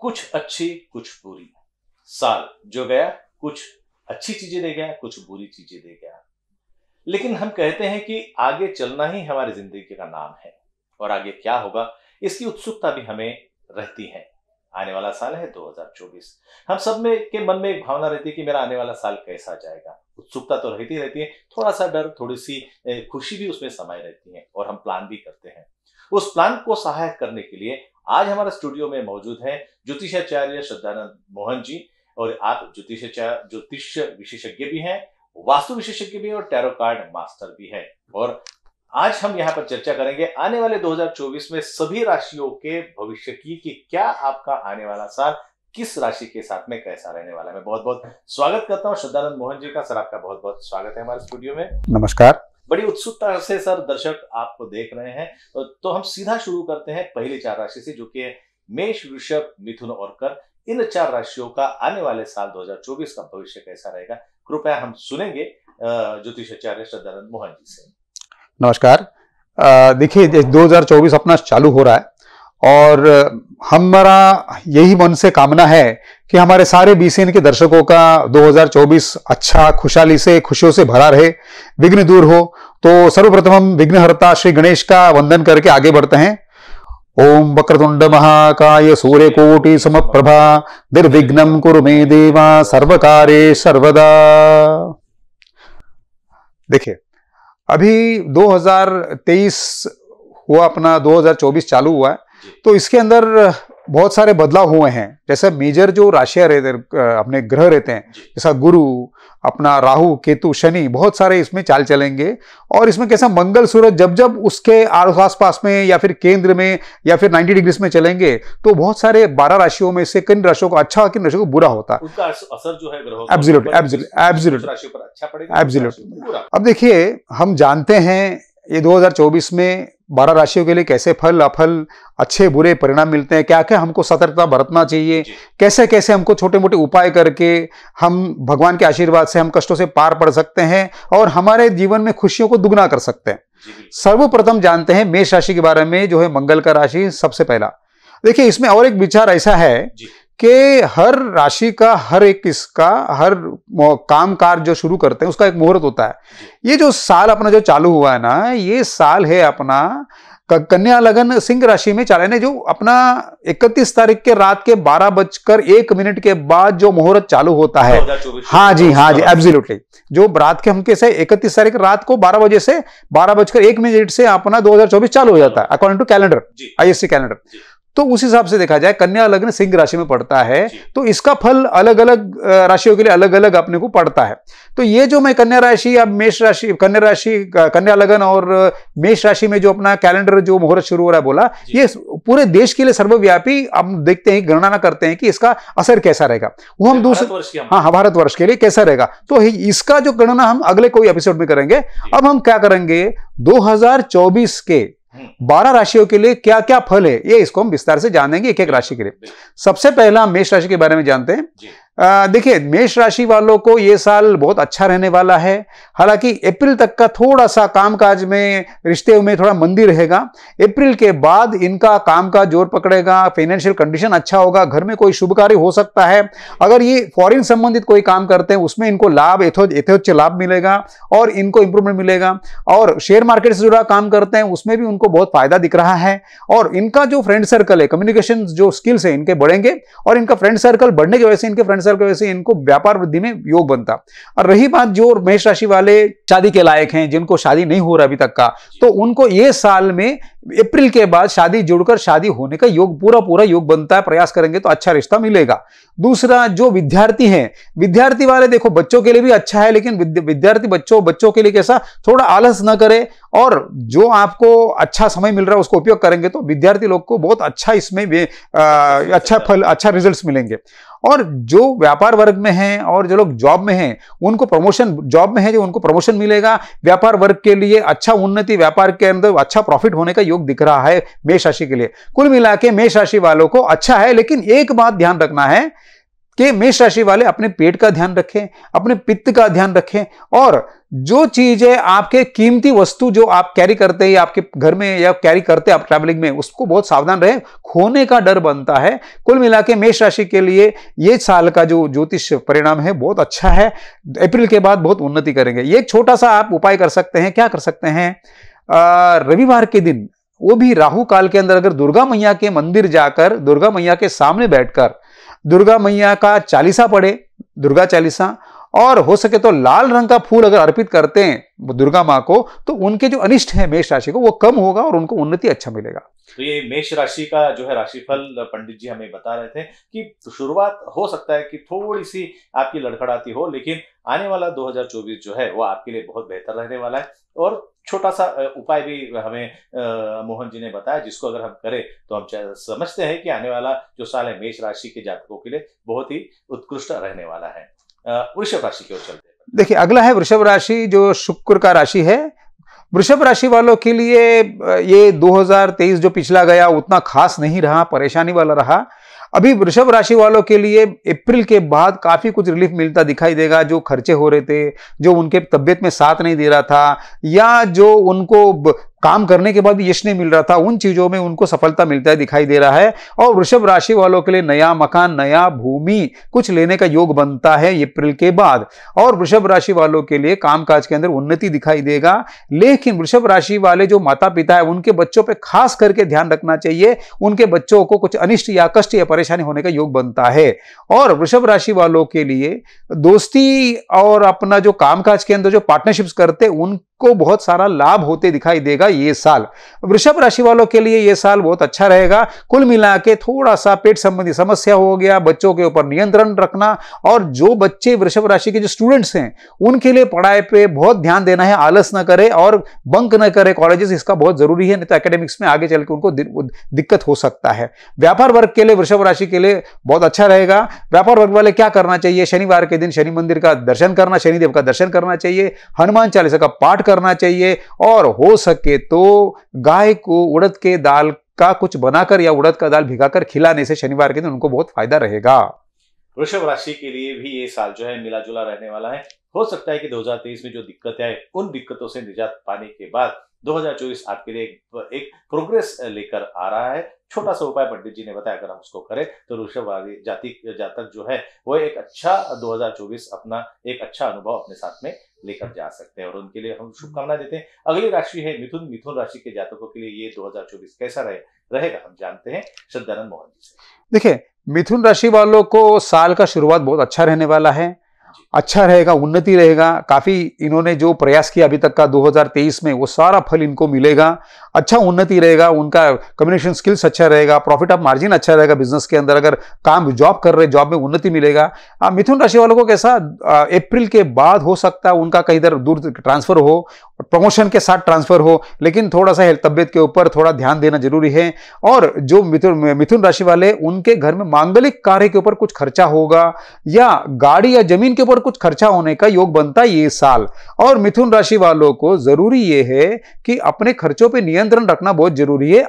कुछ अच्छी कुछ बुरी साल जो गया कुछ अच्छी चीजें दे गया कुछ बुरी चीजें दे गया लेकिन हम कहते हैं कि आगे चलना ही हमारी जिंदगी का नाम है और आगे क्या होगा इसकी उत्सुकता भी हमें रहती है आने वाला साल है 2024 हम सब में के मन में एक भावना रहती है कि मेरा आने वाला साल कैसा जाएगा उत्सुकता तो रहती रहती है थोड़ा सा डर थोड़ी सी खुशी भी उसमें समाई रहती है और हम प्लान भी करते हैं उस प्लान को सहायक करने के लिए आज हमारे स्टूडियो में मौजूद हैं ज्योतिषाचार्य श्रद्धानंद मोहन जी और आप ज्योतिषाचार्य ज्योतिष विशेषज्ञ भी हैं वास्तु विशेषज्ञ भी और टैरो कार्ड मास्टर भी हैं और आज हम यहाँ पर चर्चा करेंगे आने वाले 2024 में सभी राशियों के भविष्य की कि क्या आपका आने वाला साल किस राशि के साथ में कैसा रहने वाला है मैं बहुत बहुत स्वागत करता हूँ श्रद्धानंद मोहन जी का सर आपका बहुत बहुत स्वागत है हमारे स्टूडियो में नमस्कार बड़ी उत्सुकता से सर दर्शक आपको देख रहे हैं तो, तो हम सीधा शुरू करते हैं पहले चार राशि से जो कि है मेष वृषभ मिथुन और कर इन चार राशियों का आने वाले साल 2024 का भविष्य कैसा रहेगा कृपया हम सुनेंगे ज्योतिषाचार्य श्रद्धानंद मोहन जी से नमस्कार देखिए 2024 अपना चालू हो रहा है और हमारा यही मन से कामना है कि हमारे सारे बीसीएन के दर्शकों का 2024 अच्छा खुशहाली से खुशियों से भरा रहे विघ्न दूर हो तो सर्वप्रथम हम विघ्नहर्ता श्री गणेश का वंदन करके आगे बढ़ते हैं ओम वक्रतुंड महाकाय सूर्य कोटि प्रभा निर्विघ्न कुरु मे देवा सर्वकारे सर्वदा देखिए अभी 2023 हुआ अपना 2024 चालू हुआ है तो इसके अंदर बहुत सारे बदलाव हुए हैं जैसे मेजर जो राशियां रहते अपने ग्रह रहते हैं जैसा गुरु अपना राहु केतु शनि बहुत सारे इसमें चाल चलेंगे और इसमें कैसा मंगल सूरज जब जब उसके आस पास में या फिर केंद्र में या फिर 90 डिग्रीज में चलेंगे तो बहुत सारे 12 राशियों में से किन राशियों को अच्छा किन राशियों को बुरा होता है असर जो है अच्छा अब देखिए हम जानते हैं ये 2024 में बारह राशियों के लिए कैसे फल अफल अच्छे बुरे परिणाम मिलते हैं क्या क्या हमको सतर्कता बरतना चाहिए कैसे कैसे हमको छोटे मोटे उपाय करके हम भगवान के आशीर्वाद से हम कष्टों से पार पड़ सकते हैं और हमारे जीवन में खुशियों को दुगना कर सकते हैं सर्वप्रथम जानते हैं मेष राशि के बारे में जो है मंगल का राशि सबसे पहला देखिए इसमें और एक विचार ऐसा है कि हर राशि का हर एक इसका हर काम कार जो शुरू करते हैं उसका एक मुहूर्त होता है ये जो साल अपना जो चालू हुआ है ना ये साल है अपना कन्या लगन सिंह राशि में चला जो अपना 31 तारीख के रात के बारह बजकर एक मिनट के बाद जो मुहूर्त चालू होता है हाँ जी हाँ जी एब्सोल्युटली जो रात के हम कैसे 31 तारीख रात को बारह बजे से बारह बजकर एक मिनट से अपना 2024 चालू हो जाता है according to calendar ISC calendar तो उस हिसाब से देखा जाए कन्या लग्न सिंह राशि में पड़ता है तो इसका फल अलग अलग राशियों के लिए अलग अलग अपने को पड़ता है तो ये जो मैं कन्या राशि या मेष राशि कन्या राशि कन्या लगन और मेष राशि में जो अपना कैलेंडर जो मुहूर्त शुरू हो रहा है बोला ये पूरे देश के लिए सर्वव्यापी हम देखते हैं गणना करते हैं कि इसका असर कैसा रहेगा वो हम दूसरे हाँ, हाँ भारत वर्ष के लिए कैसा रहेगा तो इसका जो गणना हम अगले कोई एपिसोड में करेंगे अब हम क्या करेंगे दो के बारह राशियों के लिए क्या क्या फल है ये इसको हम विस्तार से जानेंगे एक एक राशि के लिए सबसे पहला हम मेष राशि के बारे में जानते हैं देखिए मेष राशि वालों को ये साल बहुत अच्छा रहने वाला है हालांकि अप्रैल तक का थोड़ा सा कामकाज में रिश्ते में थोड़ा मंदी रहेगा अप्रैल के बाद इनका काम का जोर पकड़ेगा फाइनेंशियल कंडीशन अच्छा होगा घर में कोई शुभ कार्य हो सकता है अगर ये फॉरेन संबंधित कोई काम करते हैं उसमें इनको लाभ यथोच्च लाभ मिलेगा और इनको इंप्रूवमेंट मिलेगा और शेयर मार्केट से जुड़ा काम करते हैं उसमें भी उनको बहुत फायदा दिख रहा है और इनका जो फ्रेंड सर्कल है कम्युनिकेशन जो स्किल्स है इनके बढ़ेंगे और इनका फ्रेंड सर्कल बढ़ने की वजह से इनके फ्रेंड कैंसर की वजह से इनको व्यापार वृद्धि में योग बनता और रही बात जो मेष राशि वाले शादी के लायक हैं जिनको शादी नहीं हो रहा अभी तक का तो उनको ये साल में अप्रैल के बाद शादी जुड़कर शादी होने का योग पूरा पूरा योग बनता है प्रयास करेंगे तो अच्छा रिश्ता मिलेगा दूसरा जो विद्यार्थी हैं विद्यार्थी वाले देखो बच्चों के लिए भी अच्छा है लेकिन विद्यार्थी बच्चों बच्चों के लिए कैसा थोड़ा आलस न करे और जो आपको अच्छा समय मिल रहा है उसको उपयोग करेंगे तो विद्यार्थी लोग को बहुत अच्छा इसमें आ, अच्छा, अच्छा फल अच्छा रिजल्ट मिलेंगे और जो व्यापार वर्ग में हैं और जो लोग जॉब में हैं उनको प्रमोशन जॉब में है जो उनको प्रमोशन मिलेगा व्यापार वर्ग के लिए अच्छा उन्नति व्यापार के अंदर अच्छा प्रॉफिट होने का योग दिख रहा है मेष राशि के लिए कुल मिला के मेष राशि वालों को अच्छा है लेकिन एक बात ध्यान रखना है कि मेष राशि वाले अपने पेट का ध्यान रखें अपने पित्त का ध्यान रखें और जो चीजें आपके कीमती वस्तु जो आप कैरी करते हैं आपके घर में या कैरी करते हैं आप ट्रैवलिंग में उसको बहुत सावधान रहे खोने का डर बनता है कुल मिला के मेष राशि के लिए ये साल का जो ज्योतिष परिणाम है बहुत अच्छा है अप्रैल के बाद बहुत उन्नति करेंगे ये छोटा सा आप उपाय कर सकते हैं क्या कर सकते हैं रविवार के दिन वो भी राहु काल के अंदर अगर दुर्गा मैया के मंदिर जाकर दुर्गा मैया के सामने बैठकर दुर्गा मैया का चालीसा पढ़े दुर्गा चालीसा और हो सके तो लाल रंग का फूल अगर अर्पित करते हैं दुर्गा माँ को तो उनके जो अनिष्ट है मेष राशि को वो कम होगा और उनको उन्नति अच्छा मिलेगा तो ये मेष राशि का जो है राशिफल पंडित जी हमें बता रहे थे कि शुरुआत हो सकता है कि थोड़ी सी आपकी लड़खड़ाती हो लेकिन आने वाला 2024 जो है वो आपके लिए बहुत बेहतर रहने वाला है और छोटा सा उपाय भी हमें मोहन जी ने बताया जिसको अगर हम करें तो हम समझते हैं कि आने वाला जो साल है मेष राशि के जातकों के लिए बहुत ही उत्कृष्ट रहने वाला है वृषभ राशि की ओर चलते हैं देखिए अगला है वृषभ राशि जो शुक्र का राशि है वृषभ राशि वालों के लिए ये 2023 जो पिछला गया उतना खास नहीं रहा परेशानी वाला रहा अभी वृषभ राशि वालों के लिए अप्रैल के बाद काफ़ी कुछ रिलीफ मिलता दिखाई देगा जो खर्चे हो रहे थे जो उनके तबियत में साथ नहीं दे रहा था या जो उनको काम करने के बाद भी यश नहीं मिल रहा था उन चीज़ों में उनको सफलता मिलता है दिखाई दे रहा है और वृषभ राशि वालों के लिए नया मकान नया भूमि कुछ लेने का योग बनता है अप्रैल के बाद और वृषभ राशि वालों के लिए कामकाज के अंदर उन्नति दिखाई देगा लेकिन वृषभ राशि वाले जो माता पिता है उनके बच्चों पर खास करके ध्यान रखना चाहिए उनके बच्चों को कुछ अनिष्ट या कष्ट या परेशानी होने का योग बनता है और वृषभ राशि वालों के लिए दोस्ती और अपना जो कामकाज के अंदर जो पार्टनरशिप्स करते उन को बहुत सारा लाभ होते दिखाई देगा ये साल वृषभ राशि वालों के लिए ये साल बहुत अच्छा रहेगा कुल मिला के थोड़ा सा पेट संबंधी समस्या हो गया बच्चों के ऊपर नियंत्रण रखना और जो बच्चे वृषभ राशि के जो स्टूडेंट्स हैं उनके लिए पढ़ाई पे बहुत ध्यान देना है आलस न करे और बंक न करे कॉलेजेस इसका बहुत जरूरी है नहीं तो एकेडमिक्स में आगे चल के उनको दिक्कत हो सकता है व्यापार वर्ग के लिए वृषभ राशि के लिए बहुत अच्छा रहेगा व्यापार वर्ग वाले क्या करना चाहिए शनिवार के दिन शनि मंदिर का दर्शन करना शनिदेव का दर्शन करना चाहिए हनुमान चालीसा का पाठ करना चाहिए और हो सके तो गाय को उड़द के दाल का कुछ बनाकर या उड़द का दाल भिगाकर खिलाने से शनिवार के दिन उनको बहुत फायदा रहेगा वृषभ राशि के लिए भी ये साल जो है मिला जुला रहने वाला है हो सकता है कि 2023 में जो दिक्कत है उन दिक्कतों से निजात पाने के बाद 2024 आपके लिए एक प्रोग्रेस लेकर आ रहा है छोटा सा उपाय पंडित जी ने बताया अगर हम उसको करें तो वृषभ जाति जातक जो है वो एक अच्छा 2024 अपना एक अच्छा अनुभव अपने साथ में लेकर जा सकते हैं और उनके लिए हम शुभकामना देते हैं अगली राशि है मिथुन मिथुन राशि के जातकों के लिए ये 2024 कैसा रहे रहेगा हम जानते हैं श्रद्धानंद मोहन जी से देखिये मिथुन राशि वालों को साल का शुरुआत बहुत अच्छा रहने वाला है अच्छा रहेगा उन्नति रहेगा काफ़ी इन्होंने जो प्रयास किया अभी तक का 2023 में वो सारा फल इनको मिलेगा अच्छा उन्नति रहेगा उनका कम्युनिकेशन स्किल्स अच्छा रहेगा प्रॉफिट ऑफ मार्जिन अच्छा रहेगा बिजनेस के अंदर अगर काम जॉब कर रहे जॉब में उन्नति मिलेगा मिथुन राशि वालों को कैसा अप्रैल के बाद हो सकता है उनका कहीं इधर दूर ट्रांसफर हो प्रमोशन के साथ ट्रांसफर हो लेकिन थोड़ा सा हेल्थ तबियत के ऊपर थोड़ा ध्यान देना जरूरी है और जो मिथुन मिथुन राशि वाले उनके घर में मांगलिक कार्य के ऊपर कुछ खर्चा होगा या गाड़ी या जमीन के ऊपर पर कुछ खर्चा होने का योग बनता है ये साल और मिथुन राशि वालों को जरूरी ये है कि अपने खर्चों पे नियंत्रण रखना बहुत जरूरी है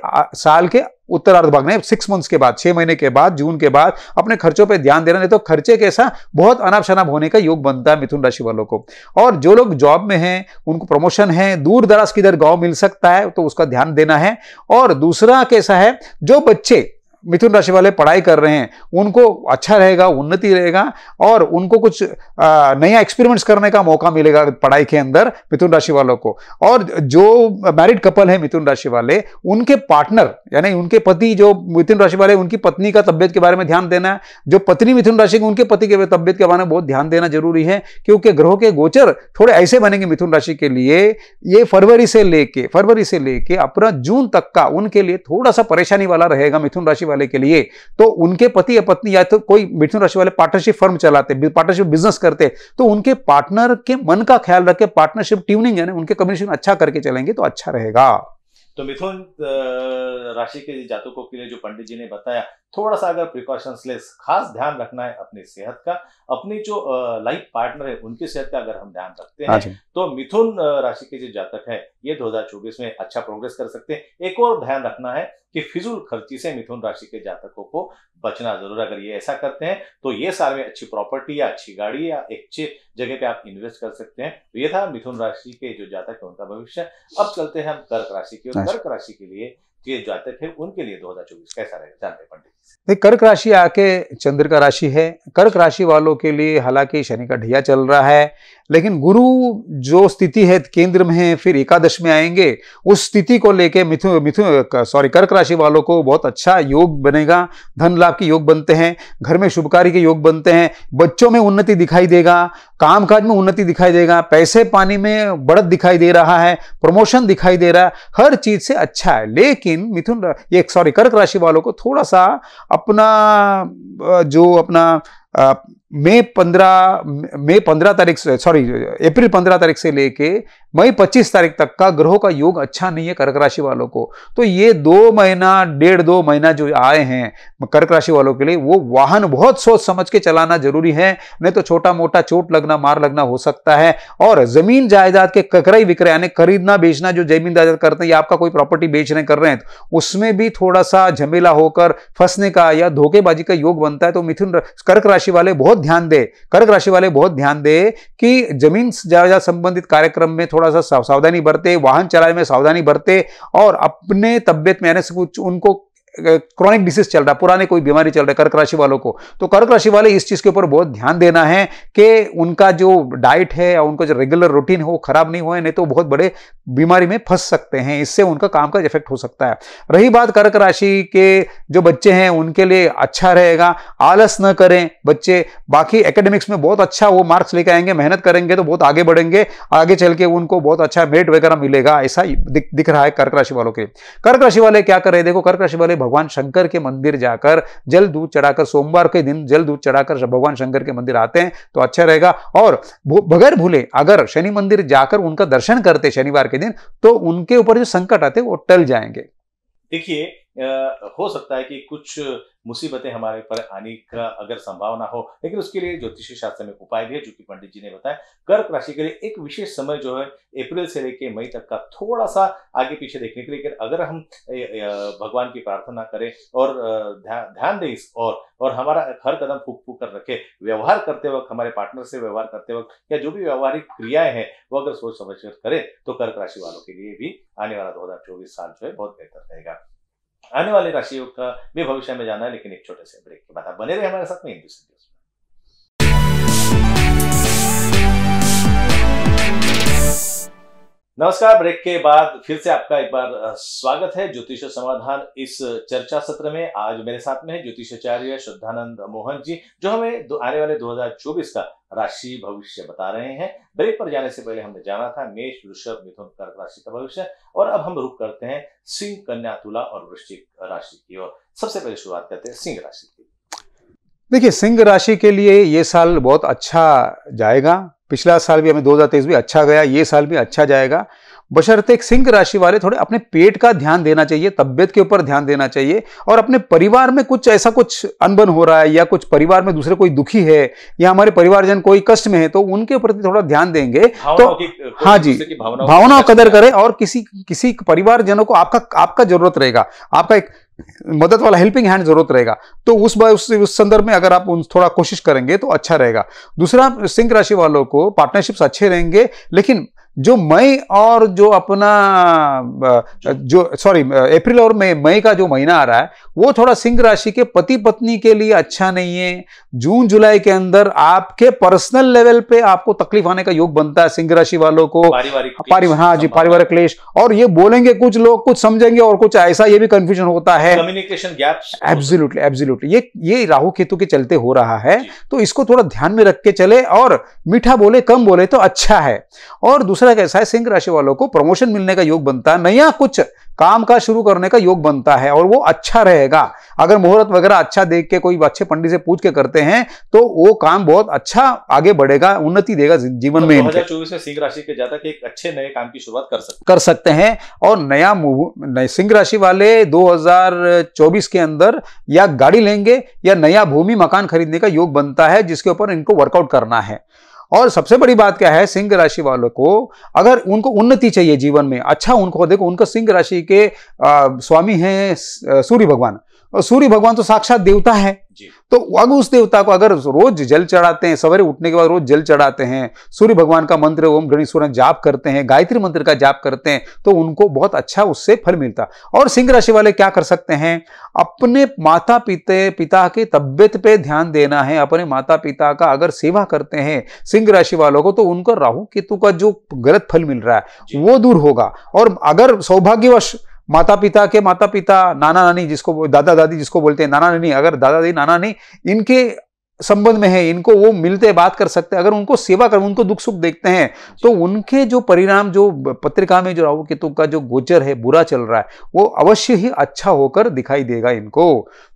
साल के उत्तरार्ध भाग में सिक्स मंथ्स के बाद छह महीने के बाद जून के बाद अपने खर्चों पे ध्यान देना नहीं तो खर्चे कैसा बहुत अनाप शनाप होने का योग बनता है मिथुन राशि वालों को और जो लोग जॉब में हैं उनको प्रमोशन है दूर दराज किधर गांव मिल सकता है तो उसका ध्यान देना है और दूसरा कैसा है जो बच्चे मिथुन राशि वाले पढ़ाई कर रहे हैं उनको अच्छा रहेगा उन्नति रहेगा और उनको कुछ नया एक्सपेरिमेंट्स करने का मौका मिलेगा पढ़ाई के अंदर मिथुन राशि वालों को और जो मैरिड कपल है मिथुन राशि वाले उनके पार्टनर यानी उनके पति जो मिथुन राशि वाले उनकी पत्नी का तबियत के बारे में ध्यान देना जो पत्नी मिथुन राशि की उनके पति के तबियत के बारे में बहुत ध्यान देना जरूरी है क्योंकि ग्रहों के गोचर थोड़े ऐसे बनेंगे मिथुन राशि के लिए ये फरवरी से लेके फरवरी से लेके अपना जून तक का उनके लिए थोड़ा सा परेशानी वाला रहेगा मिथुन राशि वाले के लिए तो उनके पति या पत्नी या तो कोई मिथुन राशि वाले पार्टनरशिप फर्म चलाते पार्टनरशिप बिजनेस करते तो उनके पार्टनर के मन का ख्याल रखे पार्टनरशिप ट्यूनिंग यानी उनके कम्युनिकेशन अच्छा करके चलेंगे तो अच्छा रहेगा तो मिथुन राशि के जातकों के लिए जो पंडित जी ने बताया थोड़ा सा अगर प्रिकॉशंस ले खास ध्यान रखना है अपनी सेहत का अपनी जो लाइफ पार्टनर है उनकी सेहत का अगर हम ध्यान रखते हैं हाँ तो मिथुन राशि के जो जातक है ये 2024 में अच्छा प्रोग्रेस कर सकते हैं एक और ध्यान रखना है कि फिजूल खर्ची से मिथुन राशि के जातकों को बचना जरूर अगर ये ऐसा करते हैं तो ये साल में अच्छी प्रॉपर्टी या अच्छी गाड़ी या अच्छे जगह पे आप इन्वेस्ट कर सकते हैं तो ये था मिथुन राशि के जो जातक है उनका भविष्य अब चलते हैं हम कर्क राशि की हाँ कर्क राशि के लिए ये जाते थे उनके लिए 2024 कैसा रहेगा जानते पंडित जी कर्क राशि आके चंद्र का राशि है कर्क राशि वालों के लिए हालांकि शनि का ढिया चल रहा है लेकिन गुरु जो स्थिति है केंद्र में है फिर एकादश में आएंगे उस स्थिति को लेके मिथुन मिथुन सॉरी कर्क राशि वालों को बहुत अच्छा योग बनेगा धन लाभ के योग बनते हैं घर में शुभ कार्य के योग बनते हैं बच्चों में उन्नति दिखाई देगा काम काज में उन्नति दिखाई देगा पैसे पानी में बढ़त दिखाई दे रहा है प्रमोशन दिखाई दे रहा है हर चीज से अच्छा है लेकिन लेकिन मिथुन ये सॉरी कर्क राशि वालों को थोड़ा सा अपना जो अपना मई पंद्रह मई पंद्रह तारीख से सॉरी अप्रैल पंद्रह तारीख से लेके मई पच्चीस तारीख तक का ग्रहों का योग अच्छा नहीं है कर्क राशि वालों को तो ये दो महीना डेढ़ दो महीना जो आए हैं कर्क राशि वालों के लिए वो वाहन बहुत सोच समझ के चलाना जरूरी है नहीं तो छोटा मोटा चोट लगना मार लगना हो सकता है और जमीन जायदाद के क्रय विक्रय यानी खरीदना बेचना जो जमीन जायदाद करते हैं या आपका कोई प्रॉपर्टी बेचने कर रहे हैं तो उसमें भी थोड़ा सा झमेला होकर फंसने का या धोखेबाजी का योग बनता है तो मिथुन कर्क राशि वाले बहुत ध्यान दे कर्क राशि वाले बहुत ध्यान दे कि जमीन संबंधित कार्यक्रम में थोड़ा सा सावधानी बरते वाहन चलाने में सावधानी बरते और अपने तबियत में यानी कुछ उनको क्रॉनिक डिसीज चल रहा है पुराने कोई बीमारी चल रहा है कर्क राशि वालों को तो कर्क राशि वाले इस चीज़ के ऊपर बहुत ध्यान देना है कि उनका जो डाइट है या उनका जो रेगुलर रूटीन है वो खराब नहीं हो नहीं तो बहुत बड़े बीमारी में फंस सकते हैं इससे उनका काम का इफेक्ट हो सकता है रही बात कर्क राशि के जो बच्चे हैं उनके लिए अच्छा रहेगा आलस न करें बच्चे बाकी एकेडमिक्स में बहुत अच्छा वो मार्क्स लेके आएंगे मेहनत करेंगे तो बहुत आगे बढ़ेंगे आगे चल के उनको बहुत अच्छा मेरिट वगैरह मिलेगा ऐसा दिख, दिख रहा है कर्क राशि वालों के कर्क राशि वाले क्या कर रहे हैं देखो कर्क राशि वाले भगवान शंकर के मंदिर जाकर जल दूध चढ़ाकर सोमवार के दिन जल दूध चढ़ाकर भगवान शंकर के मंदिर आते हैं तो अच्छा रहेगा और बगैर भूले अगर शनि मंदिर जाकर उनका दर्शन करते शनिवार के दिन तो उनके ऊपर जो संकट आते वो टल जाएंगे देखिए हो सकता है कि कुछ मुसीबतें हमारे पर आने का अगर संभावना हो लेकिन उसके लिए ज्योतिष शास्त्र में उपाय भी है जो कि पंडित जी ने बताया कर्क राशि के लिए एक विशेष समय जो है अप्रैल से लेकर मई तक का थोड़ा सा आगे पीछे देखने के लिए अगर हम भगवान की प्रार्थना करें और ध्यान दें इस और और हमारा हर कदम फूक फूक कर रखे व्यवहार करते वक्त हमारे पार्टनर से व्यवहार करते वक्त या जो भी व्यवहारिक क्रियाएं हैं वो अगर सोच समझ कर करें तो कर्क राशि वालों के लिए भी आने वाला दो साल जो है बहुत बेहतर रहेगा आने वाले राशि योग का भी भविष्य में जाना है लेकिन एक छोटे से ब्रेक के बाद आप बने रहे हमारे साथ में हिंदू सिद्धि नमस्कार ब्रेक के बाद फिर से आपका एक बार स्वागत है ज्योतिष समाधान इस चर्चा सत्र में आज मेरे साथ में है ज्योतिषाचार्य श्रद्धानंद मोहन जी जो हमें आने वाले 2024 का राशि भविष्य बता रहे हैं ब्रेक पर जाने से पहले हमने जाना था मेष वृषभ मिथुन कर्क राशि का भविष्य और अब हम रुक करते हैं सिंह कन्या तुला और वृश्चिक राशि की और सबसे पहले शुरुआत करते हैं सिंह राशि की देखिए सिंह राशि के लिए ये साल बहुत अच्छा जाएगा पिछला साल भी हमें 2023 भी अच्छा गया ये साल भी अच्छा जाएगा बशर्ते सिंह राशि वाले थोड़े अपने पेट का ध्यान देना चाहिए तबियत के ऊपर ध्यान देना चाहिए और अपने परिवार में कुछ ऐसा कुछ अनबन हो रहा है या कुछ परिवार में दूसरे कोई दुखी है या हमारे परिवारजन कोई कष्ट में है तो उनके प्रति थोड़ा ध्यान देंगे तो हाँ जी भावनाओं भावना कदर करें और किसी किसी परिवारजनों को आपका आपका जरूरत रहेगा आपका एक मदद वाला हेल्पिंग हैंड जरूरत रहेगा तो उस उस, उस संदर्भ में अगर आप उन थोड़ा कोशिश करेंगे तो अच्छा रहेगा दूसरा सिंह राशि वालों को पार्टनरशिप्स अच्छे रहेंगे लेकिन जो मई और जो अपना जो सॉरी अप्रैल और मई मई का जो महीना आ रहा है वो थोड़ा सिंह राशि के पति पत्नी के लिए अच्छा नहीं है जून जुलाई के अंदर आपके पर्सनल लेवल पे आपको तकलीफ आने का योग बनता है सिंह राशि वालों को पारिवारिक हाँ जी पारिवारिक क्लेश और ये बोलेंगे कुछ लोग कुछ समझेंगे और कुछ ऐसा ये भी कंफ्यूजन होता है कम्युनिकेशन गैप एब्सोल्युटली एब्सोल्युटली ये ये राहु केतु के चलते हो रहा है तो इसको थोड़ा ध्यान में रख के चले और मीठा बोले कम बोले तो अच्छा है और दूसरा दूसरा कैसा है सिंह राशि वालों को प्रमोशन मिलने का योग बनता है नया कुछ काम का शुरू करने का योग बनता है और वो अच्छा रहेगा अगर मुहूर्त वगैरह अच्छा देख के कोई अच्छे पंडित से पूछ के करते हैं तो वो काम बहुत अच्छा आगे बढ़ेगा उन्नति देगा जीवन तो में इनके चौबीस में सिंह राशि के जाता एक अच्छे नए काम की शुरुआत कर सकते कर सकते हैं और नया सिंह राशि वाले दो के अंदर या गाड़ी लेंगे या नया भूमि मकान खरीदने का योग बनता है जिसके ऊपर इनको वर्कआउट करना है और सबसे बड़ी बात क्या है सिंह राशि वालों को अगर उनको उन्नति चाहिए जीवन में अच्छा उनको देखो उनका सिंह राशि के आ, स्वामी हैं सूर्य भगवान और सूर्य भगवान तो साक्षात देवता है तो अगर उस देवता को अगर रोज जल चढ़ाते हैं सवेरे उठने के बाद रोज जल चढ़ाते हैं सूर्य भगवान का मंत्र ओम गणेश्वर जाप करते हैं गायत्री मंत्र का जाप करते हैं तो उनको बहुत अच्छा उससे फल मिलता और सिंह राशि वाले क्या कर सकते हैं अपने माता पिता पिता की तबियत पे ध्यान देना है अपने माता पिता का अगर सेवा करते हैं सिंह राशि वालों को तो उनको राहु केतु का जो गलत फल मिल रहा है वो दूर होगा और अगर सौभाग्यवश माता पिता के माता पिता नाना नानी जिसको दादा दादी जिसको बोलते हैं नाना नानी अगर दादा दादी नाना नानी इनके संबंध में है इनको वो मिलते बात कर सकते हैं अगर उनको सेवा कर उनको दुख सुख देखते हैं तो उनके जो परिणाम जो पत्रिका में जो राहु केतु का जो गोचर है बुरा चल रहा है वो अवश्य ही अच्छा होकर दिखाई देगा इनको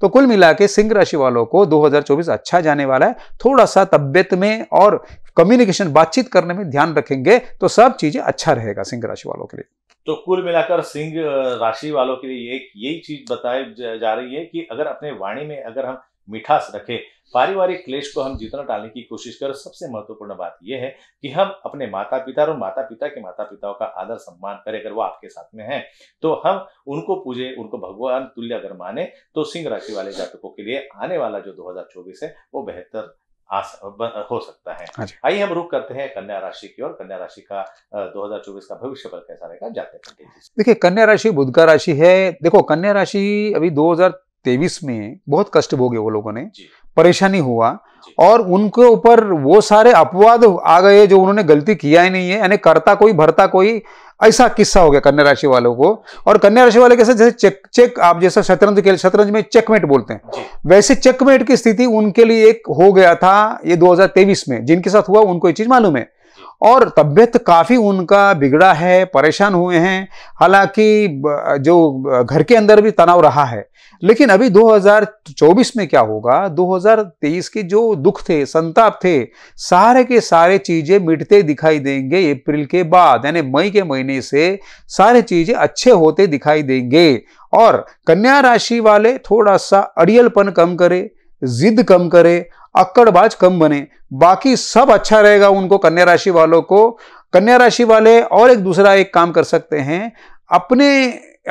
तो कुल मिला के सिंह राशि वालों को 2024 अच्छा जाने वाला है थोड़ा सा तबियत में और कम्युनिकेशन बातचीत करने में ध्यान रखेंगे तो सब चीज़ें अच्छा रहेगा सिंह राशि वालों के लिए तो कुल मिलाकर सिंह राशि वालों के लिए एक यही चीज बताई जा रही है कि अगर अपने वाणी में अगर हम मिठास रखें पारिवारिक क्लेश को हम जितना टालने की कोशिश करें सबसे महत्वपूर्ण बात यह है कि हम अपने माता पिता और माता पिता के माता पिताओं का आदर सम्मान करें अगर वो आपके साथ में हैं तो हम उनको पूजे उनको भगवान तुल्य अगर माने तो सिंह राशि वाले जातकों के लिए आने वाला जो 2024 है वो बेहतर हो सकता है अच्छा। आइए हम रुक करते हैं कन्या राशि की और कन्या राशि का 2024 का भविष्य पर कैसा रहेगा जाते हैं देखिए कन्या राशि बुध का राशि है देखो कन्या राशि अभी 2023 में बहुत कष्ट भोगे वो लोगों ने परेशानी हुआ और उनके ऊपर वो सारे अपवाद आ गए जो उन्होंने गलती किया ही नहीं है यानी करता कोई भरता कोई ऐसा किस्सा हो गया कन्या राशि वालों को और कन्या राशि वाले कैसे जैसे चेक चेक आप जैसा शतरंज के शतरंज में चेकमेट बोलते हैं वैसे चेकमेट की स्थिति उनके लिए एक हो गया था ये 2023 में जिनके साथ हुआ उनको ये चीज मालूम है और तबीयत काफ़ी उनका बिगड़ा है परेशान हुए हैं हालांकि जो घर के अंदर भी तनाव रहा है लेकिन अभी 2024 में क्या होगा 2023 के जो दुख थे संताप थे सारे के सारे चीज़ें मिटते दिखाई देंगे अप्रैल के बाद यानी मई के महीने से सारे चीज़ें अच्छे होते दिखाई देंगे और कन्या राशि वाले थोड़ा सा अड़ियलपन कम करें जिद कम करें अक्कड़बाज कम बने बाकी सब अच्छा रहेगा उनको कन्या राशि वालों को कन्या राशि वाले और एक दूसरा एक काम कर सकते हैं अपने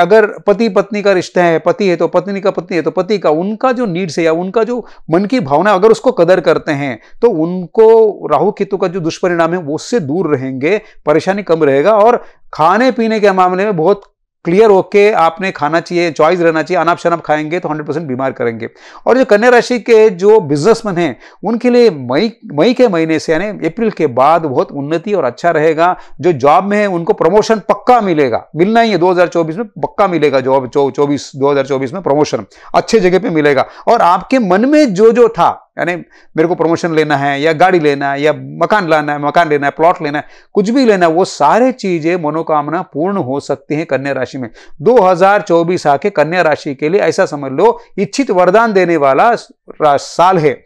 अगर पति पत्नी का रिश्ता है पति है तो पत्नी का पत्नी है तो पति का उनका जो नीड्स है या उनका जो मन की भावना अगर उसको कदर करते हैं तो उनको राहु केतु का जो दुष्परिणाम है वो उससे दूर रहेंगे परेशानी कम रहेगा और खाने पीने के मामले में बहुत क्लियर होके आपने खाना चाहिए चॉइस रहना चाहिए अनाप शनाप खाएंगे तो 100 परसेंट बीमार करेंगे और जो कन्या राशि के जो बिजनेसमैन हैं उनके लिए मई मई के महीने से यानी अप्रैल के बाद बहुत उन्नति और अच्छा रहेगा जो जॉब में है उनको प्रमोशन पक्का मिलेगा मिलना ही है 2024 में पक्का मिलेगा जॉब चौबीस दो में प्रमोशन अच्छे जगह पर मिलेगा और आपके मन में जो जो था यानी मेरे को प्रमोशन लेना है या गाड़ी लेना है या मकान लाना है मकान लेना है प्लॉट लेना है कुछ भी लेना है वो सारे चीज़ें मनोकामना पूर्ण हो सकती हैं कन्या राशि में 2024 आके कन्या राशि के लिए ऐसा समझ लो इच्छित वरदान देने वाला साल है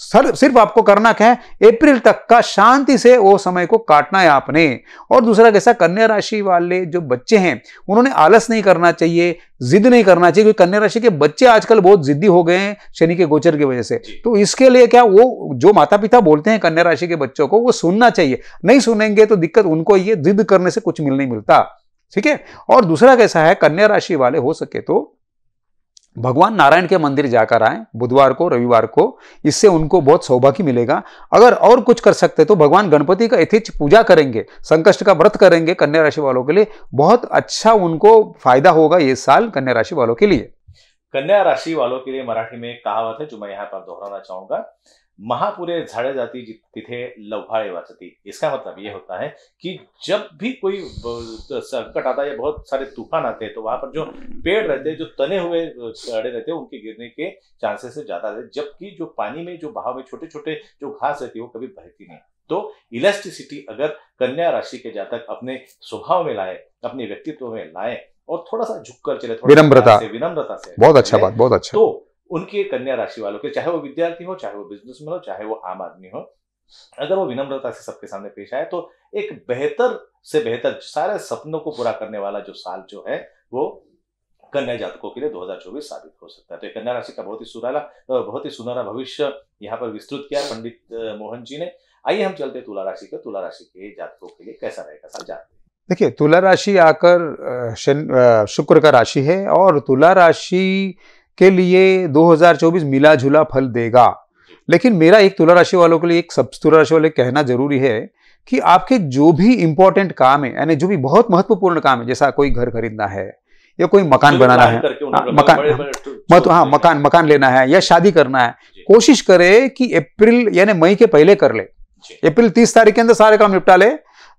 सर सिर्फ आपको करना क्या है अप्रैल तक का शांति से वो समय को काटना है आपने और दूसरा कैसा कन्या राशि वाले जो बच्चे हैं उन्होंने आलस नहीं करना चाहिए जिद नहीं करना चाहिए क्योंकि कन्या राशि के बच्चे आजकल बहुत जिद्दी हो गए हैं शनि के गोचर की वजह से तो इसके लिए क्या वो जो माता पिता बोलते हैं कन्या राशि के बच्चों को वो सुनना चाहिए नहीं सुनेंगे तो दिक्कत उनको ये जिद करने से कुछ मिल नहीं मिलता ठीक है और दूसरा कैसा है कन्या राशि वाले हो सके तो भगवान नारायण के मंदिर जाकर आए बुधवार को रविवार को इससे उनको बहुत सौभाग्य मिलेगा अगर और कुछ कर सकते तो भगवान गणपति का यथिच पूजा करेंगे संकष्ट का व्रत करेंगे कन्या राशि वालों के लिए बहुत अच्छा उनको फायदा होगा ये साल कन्या राशि वालों के लिए कन्या राशि वालों के लिए मराठी में एक कहावत है जो मैं यहाँ पर दोहराना चाहूंगा महापुरे झाडे जाती तिथे लव्हाळे वाचती इसका मतलब ये होता है कि जब भी कोई संकट आता है या बहुत सारे तूफान आते हैं तो वहां पर जो पेड़ रहते हैं जो तने हुए खड़े रहते हैं उनके गिरने के चांसेस ज्यादा रहते जबकि जो पानी में जो बहाव में छोटे छोटे जो घास रहती है वो कभी बहती नहीं तो इलेक्ट्रिसिटी अगर कन्या राशि के जातक अपने स्वभाव में लाए अपने व्यक्तित्व में लाए और थोड़ा सा झुक कर चले थोड़ा विनम्रता से विनम्रता से बहुत अच्छा बात बहुत अच्छा तो उनकी कन्या राशि वालों के चाहे वो विद्यार्थी हो चाहे वो बिजनेसमैन हो चाहे वो आम आदमी हो अगर वो विनम्रता से सबके सामने पेश आए तो एक बेहतर से बेहतर सारे सपनों को पूरा करने वाला जो साल जो है वो कन्या जातकों के लिए 2024 साबित हो सकता है तो कन्या राशि का बहुत ही सुराला बहुत ही सुनहरा भविष्य यहाँ पर विस्तृत किया पंडित मोहन जी ने आइए हम चलते तुला राशि का तुला राशि के जातकों के लिए कैसा रहेगा साल जाते देखिए तुला राशि आकर शुक्र का राशि है और तुला राशि के लिए 2024 मिला जुला फल देगा लेकिन मेरा एक तुला राशि वालों के लिए एक सब तुला राशि वाले कहना जरूरी है कि आपके जो भी इंपॉर्टेंट काम है यानी जो भी बहुत महत्वपूर्ण काम है जैसा कोई घर खरीदना है या कोई मकान मतलब बनाना है हाँ, मकान मत हाँ मकान मकान लेना है या शादी करना है कोशिश करे कि अप्रैल यानी मई के पहले कर ले अप्रैल तीस तारीख के अंदर सारे काम निपटा ले